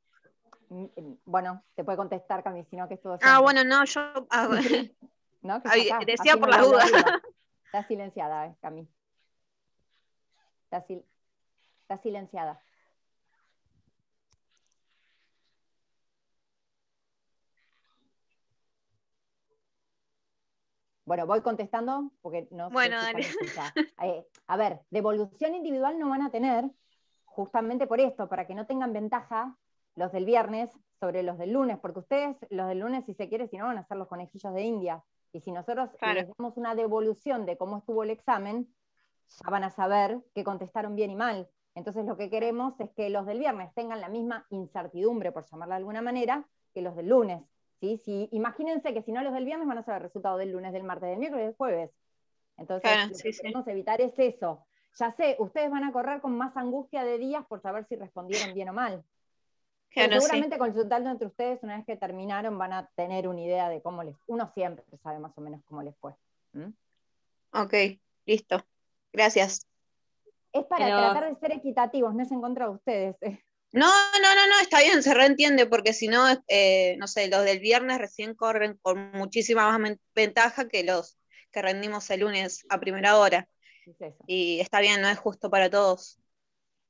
B: Mm, em, bueno, te puede contestar, Camila, si no que estuvo. Ah, bueno, no, yo. Ah, decía por la duda
F: Está silenciada, eh, Camila. Está, silenciada. Bueno, voy contestando porque no sé A ver, devolución individual no van a tener, justamente por esto, para que no tengan ventaja los del viernes sobre los del lunes, porque ustedes, los del lunes, si se quiere, si no, van a ser los conejillos de India. Y si nosotros les damos una devolución de cómo estuvo el examen, van a saber que contestaron bien y mal. Entonces lo que queremos es que los del viernes tengan la misma incertidumbre, por llamarla de alguna manera, que los del lunes. ¿sí? sí imagínense que si no los del viernes van a saber el resultado del lunes, del martes, del miércoles, del jueves. Entonces lo que queremos evitar es eso. Ya sé, ustedes van a correr con más angustia de días por saber si respondieron bien o mal.
B: seguramente
F: consultando entre ustedes, una vez que terminaron, van a tener una idea de cómo les... Uno siempre sabe más o menos cómo les fue.
B: Ok, listo. Gracias.
F: Es para tratar de ser equitativos, no es en contra de ustedes.
B: No, no, no, no, está bien, se reentiende, porque si no, eh, no sé, los del viernes recién corren con muchísima más ventaja que los que rendimos el lunes a primera hora. y está bien, no es justo para todos.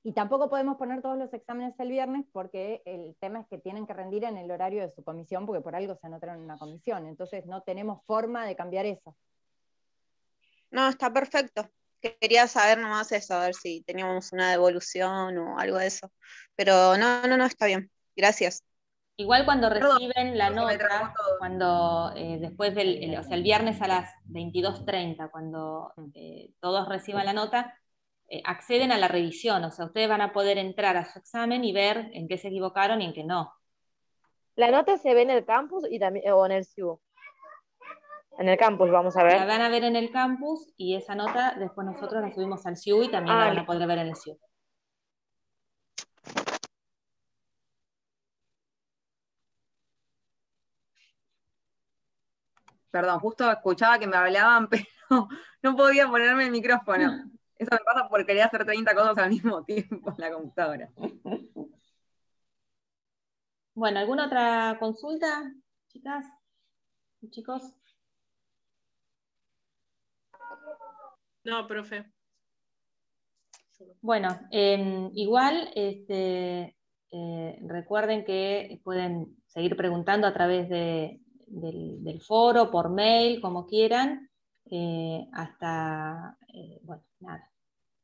F: Y tampoco podemos poner todos los exámenes el viernes porque el tema es que tienen que rendir en el horario de su comisión porque por algo se anotaron en una comisión. Entonces no tenemos forma de cambiar eso.
B: No, está perfecto quería saber nomás eso, a ver si teníamos una devolución o algo de eso. Pero no, no, no, está bien. Gracias.
A: Igual cuando reciben la nota, cuando eh, después del, o sea, el viernes a las 22.30, cuando eh, todos reciban la nota, eh, acceden a la revisión, o sea, ustedes van a poder entrar a su examen y ver en qué se equivocaron y en qué no. La
D: nota se ve en el campus y también, o en el CIU.
A: En el campus, vamos a ver. La van a ver en el campus y esa nota después nosotros la subimos al CIU y también la van a poder ver en el CIU.
B: Perdón, justo escuchaba que me hablaban, pero no podía ponerme el micrófono. Eso me pasa porque quería hacer 30 cosas al mismo tiempo en la computadora. Bueno, ¿alguna otra
A: consulta, chicas? Chicos. No, profe. Bueno, em, igual este, eh, recuerden que pueden seguir preguntando a través del, foro, por mail, como quieran, eh, hasta, eh,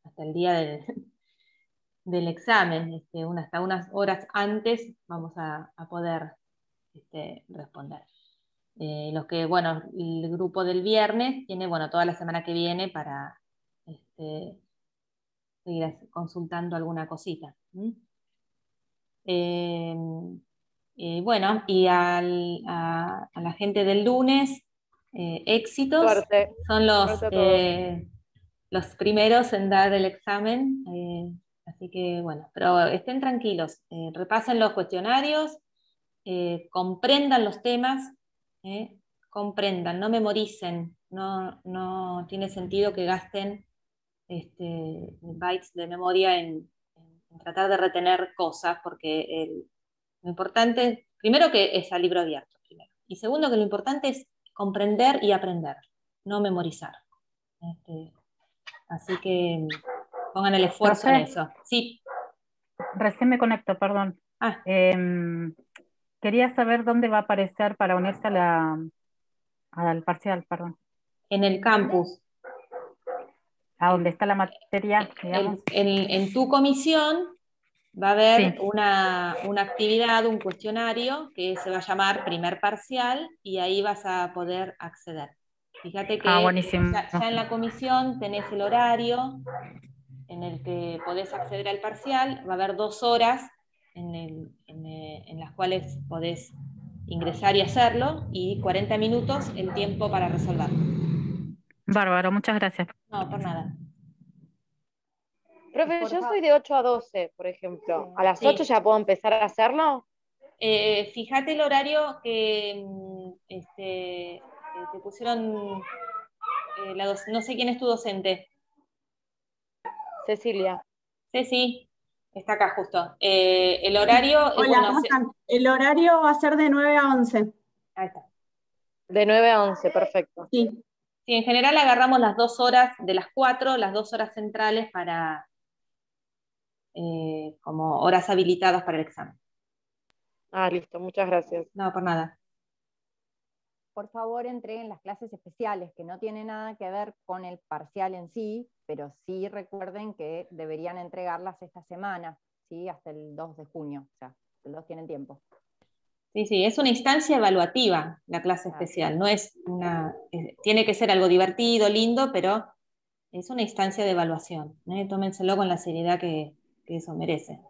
A: hasta el día del, examen, este, hasta unas horas antes vamos a, poder este, responder. Eh, los que, bueno, el grupo del viernes tiene, bueno, toda la semana que viene para este, seguir consultando alguna cosita. Em, eh, bueno, y a, la gente del lunes, eh, éxitos. Son los, los primeros en dar el examen. así que, bueno, pero estén tranquilos, repasen los cuestionarios, comprendan los temas, ¿eh? comprendan, no memoricen, no, no, tiene sentido que gasten este, bytes de memoria en, tratar de retener cosas, porque lo importante, primero que es al libro abierto, primero. y segundo que lo importante es comprender y aprender, no memorizar. Este, así que pongan el esfuerzo en eso. Sí.
B: Recién me conecto, perdón. Ah. Em, Quería saber dónde va a aparecer para unirse la, al parcial, perdón. En el campus. A dónde está la materia, En, tu
A: comisión va a haber una, actividad, un cuestionario que se va a llamar primer parcial y ahí vas a poder acceder. Fíjate ah, que ya en la comisión tenés el horario en el que podés acceder al parcial, va a haber dos horas eh, en, las cuales podés ingresar y hacerlo, y 40 minutos el tiempo para resolverlo.
B: Bárbaro, muchas gracias.
A: No, por nada. Profe, yo
D: soy de 8 a 12, por ejemplo. ¿A las 8 ya puedo empezar a hacerlo? Eh, fíjate el
A: horario que mm, este, te pusieron, eh, no sé quién es tu docente. Cecilia. sí Está acá justo. Eh, el horario... Eh, Hola, El horario va a ser
D: de 9 a 11. Ahí está. De 9 a 11, perfecto. Sí.
A: en general agarramos las dos horas de las cuatro, las dos horas centrales para... Eh, como horas habilitadas para el examen. Ah, listo, muchas gracias. No, por nada
F: por favor entreguen las clases especiales, que no tienen nada que ver con el parcial en sí, pero sí recuerden que deberían entregarlas esta semana, ¿sí? hasta el 2 de junio, o sea, los tienen tiempo.
A: Sí, sí, es una instancia evaluativa la clase especial, no es una, eh, tiene que ser algo divertido, lindo, pero es una instancia de evaluación. ¿eh? Tómenselo con la seriedad que, que eso merece.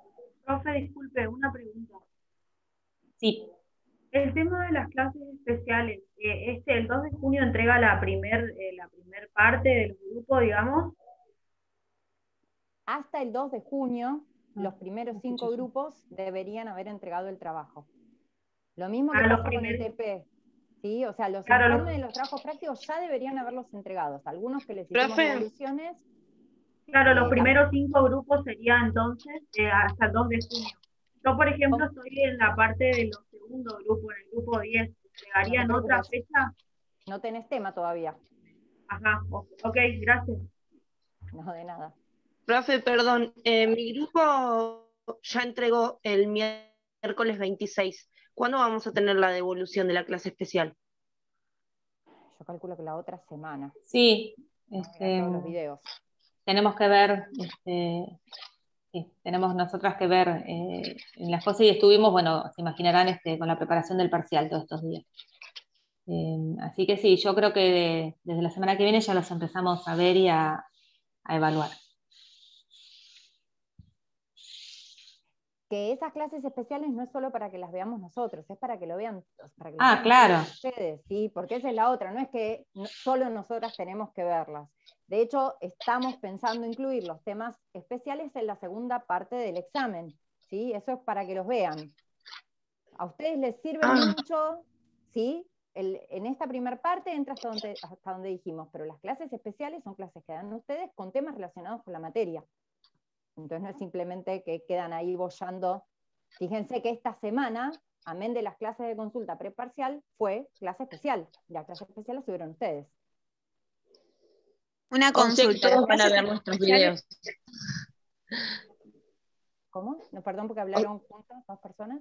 B: Profe, disculpe, una pregunta.
A: Sí.
D: El tema de las clases especiales, eh, este, el 2 de junio entrega la primer, eh, la primer
F: parte del grupo, digamos. Hasta el 2 de junio, ah, los primeros cinco grupos deberían haber entregado el trabajo. Lo mismo ah, que los con ¿sí? O sea, los de los trabajos prácticos ya deberían haberlos
B: entregados. Algunos que les hicimos
F: soluciones. Claro, los eh, primeros
B: cinco grupos serían entonces hasta el 2 de junio. Yo, por ejemplo, estoy en la parte de los
F: grupo, en el grupo 10, ¿llegarían otra fecha? No tenés tema todavía. Ajá, ok, gracias. No, de nada. Profe, perdón, eh, mi grupo ya entregó el miércoles 26. ¿Cuándo vamos a
B: tener la devolución de la clase especial?
F: Yo calculo que la otra semana.
A: Sí, los este, videos. tenemos que ver este, tenemos nosotras que ver eh, en las cosas y estuvimos, bueno, se imaginarán este, con la preparación del parcial todos estos días. Eh, así que sí, yo creo que desde la semana que viene ya los empezamos a ver y a, evaluar.
F: que esas clases especiales no es solo para que las veamos nosotros, es para que lo vean, para que ah, claro. ustedes, ¿sí? porque esa es la otra, no es que solo nosotras tenemos que verlas. De hecho, estamos pensando incluir los temas especiales en la segunda parte del examen. ¿sí? Eso es para que los vean. A ustedes les sirve ah. mucho, ¿sí? en esta primera parte entra hasta donde, hasta dijimos, pero las clases especiales son clases que dan ustedes con temas relacionados con la materia. Entonces no es simplemente que quedan ahí bollando. Fíjense que esta semana, amén de las clases de consulta preparcial, fue clase especial. La clase especial la subieron ustedes.
B: Una consulta. para ver nuestros videos. ¿Cómo? No, perdón, porque hablaron
F: juntos, dos personas.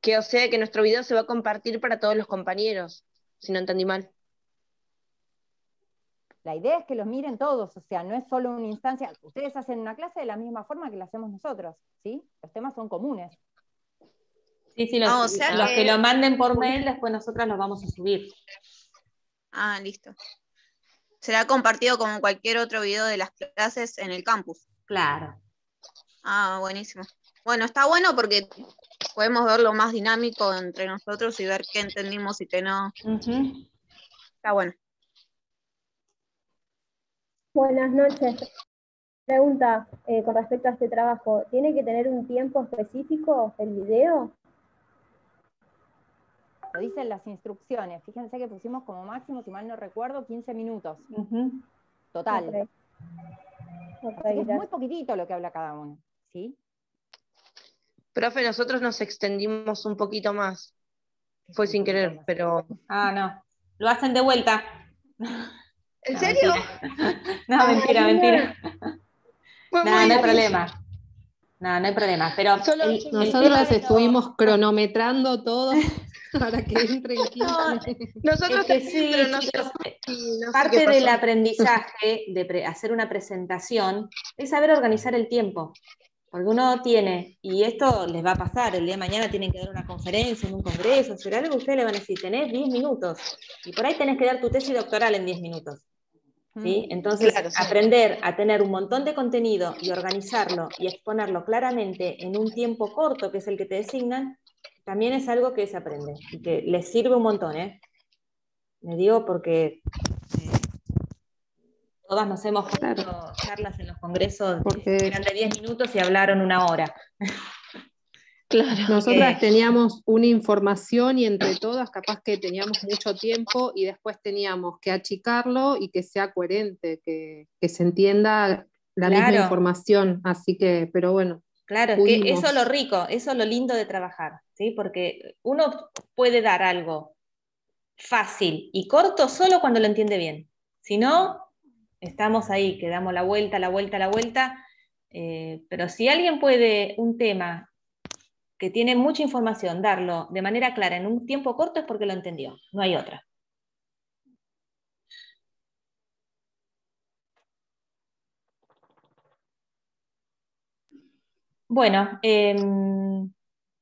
B: Que o sea que nuestro video se va a compartir para todos los compañeros, si no entendí mal.
F: La idea es que los miren todos, o sea, no es solo una instancia. Ustedes hacen una clase de la misma forma que la hacemos nosotros, ¿sí? Los temas son comunes.
A: Sí, sí, los, ah, que... lo
F: manden
B: por mail, después
A: nosotras los vamos a subir.
B: Ah, listo será compartido como cualquier otro video de las clases en el campus. Claro. Ah, buenísimo. Bueno, está bueno porque podemos verlo más dinámico entre nosotros y ver qué entendimos y qué no. Está bueno.
E: Buenas noches. Pregunta eh, con respecto a este
B: trabajo, ¿tiene que tener un tiempo específico el video?
F: lo dicen las instrucciones. Fíjense que pusimos como máximo, si mal no recuerdo, 15 minutos. Total. es muy poquitito lo que habla cada uno,
B: ¿sí? Profe, nosotros nos extendimos un poquito más.
A: Fue sin querer, pero... Ah, no. Lo hacen de vuelta.
E: ¿En ah, serio?
A: No, mentira, mentira. No, no hay problema. No, no hay problema. Pero nosotros
C: estuvimos cronometrando todo.
A: para que entren nosotros es sí, pero parte del aprendizaje de hacer una presentación es saber organizar el tiempo. Alguno tiene, y esto les va a pasar, el día de mañana tienen que dar una conferencia, en un congreso, hacer algo, ustedes le van a decir, tenés 10 minutos, y por ahí tenés que dar tu tesis doctoral en 10 minutos.
D: ¿Sí? Mm, Entonces,
A: aprender a tener un montón de contenido y organizarlo y exponerlo claramente en un tiempo corto, que es el que te designan, también es algo que se aprende y que les sirve un montón. ¿eh? Me digo porque eh, todas nos hemos charlas en los congresos porque... eran de 10 minutos y hablaron una hora.
C: Claro, Nosotras teníamos una información y entre todas capaz que teníamos mucho tiempo y después teníamos que achicarlo y que
A: sea coherente, que,
C: se entienda la misma información. Así que, pero bueno, Claro, que eso es lo rico,
A: eso es lo lindo de trabajar, ¿sí? porque uno puede dar algo fácil y corto solo cuando lo entiende bien. Si no, estamos ahí, que damos la vuelta, la vuelta, la vuelta. Eh, pero si alguien puede un tema que tiene mucha información, darlo de manera clara en un tiempo corto es porque lo entendió, no hay otra. bueno, em,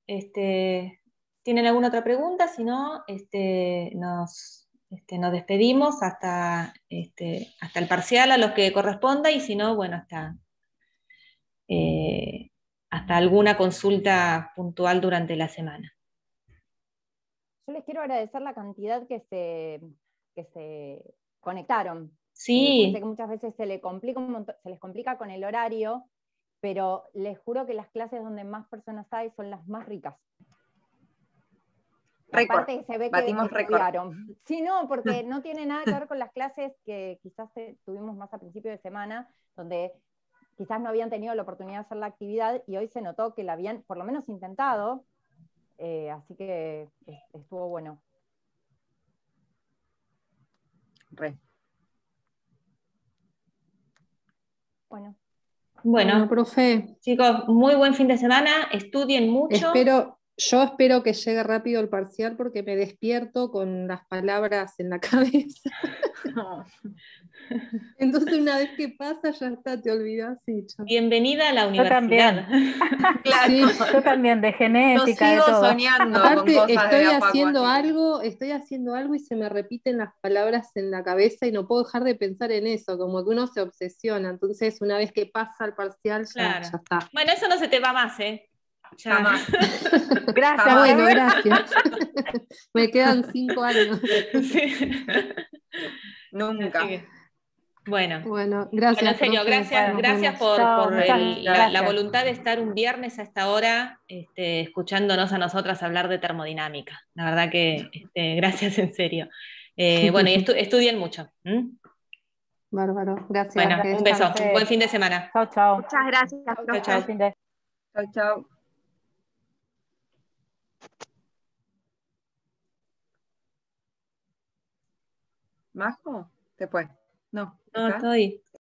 A: este, ¿tienen alguna otra pregunta? Si no, este, nos, este, despedimos hasta, este, hasta el parcial, a los que corresponda, y si no, bueno, hasta,
D: eh,
A: hasta alguna consulta puntual durante la semana.
F: Yo les quiero agradecer la cantidad que se, que se conectaron. Sí. que muchas veces se, le complica se les complica con el horario, pero les juro que las clases donde más personas hay son las más ricas. Record. se ve Batimos record. Sí, no, porque no tiene nada que ver con las clases que quizás tuvimos más a principio de semana, donde quizás no habían tenido la oportunidad de hacer la actividad y hoy se notó que la habían por lo menos intentado, eh, así que estuvo bueno. Re. Bueno, bueno,
A: profe. Chicos, muy buen fin de semana, estudien mucho
C: yo espero que llegue rápido el parcial porque me despierto con las palabras en la cabeza. Entonces, una vez que pasa, ya
A: está, te olvidas. Bienvenida a la universidad. Yo también, claro. yo también de genética. Yo sigo soñando. Aparte, estoy
C: haciendo algo, estoy haciendo algo y se me repiten las palabras en la cabeza y no puedo dejar de pensar en eso, como que uno se obsesiona. Entonces, una vez que pasa el parcial, ya está.
A: Bueno, eso no se te va más, ¿eh?
C: Gracias. Bueno,
A: gracias.
C: Me quedan cinco años.
A: Nunca. Bueno. bueno, gracias. gracias, gracias por, la, voluntad de estar un viernes a esta hora este, escuchándonos a nosotras hablar de termodinámica. La verdad que este, gracias en serio. Eh, bueno, y estudien mucho.
C: Bárbaro, gracias. Bueno, un beso, buen fin de semana. Chao, chao.
F: Muchas gracias. Chao,
E: Chao, chao. Majo, te puedes.
B: No. No, estoy.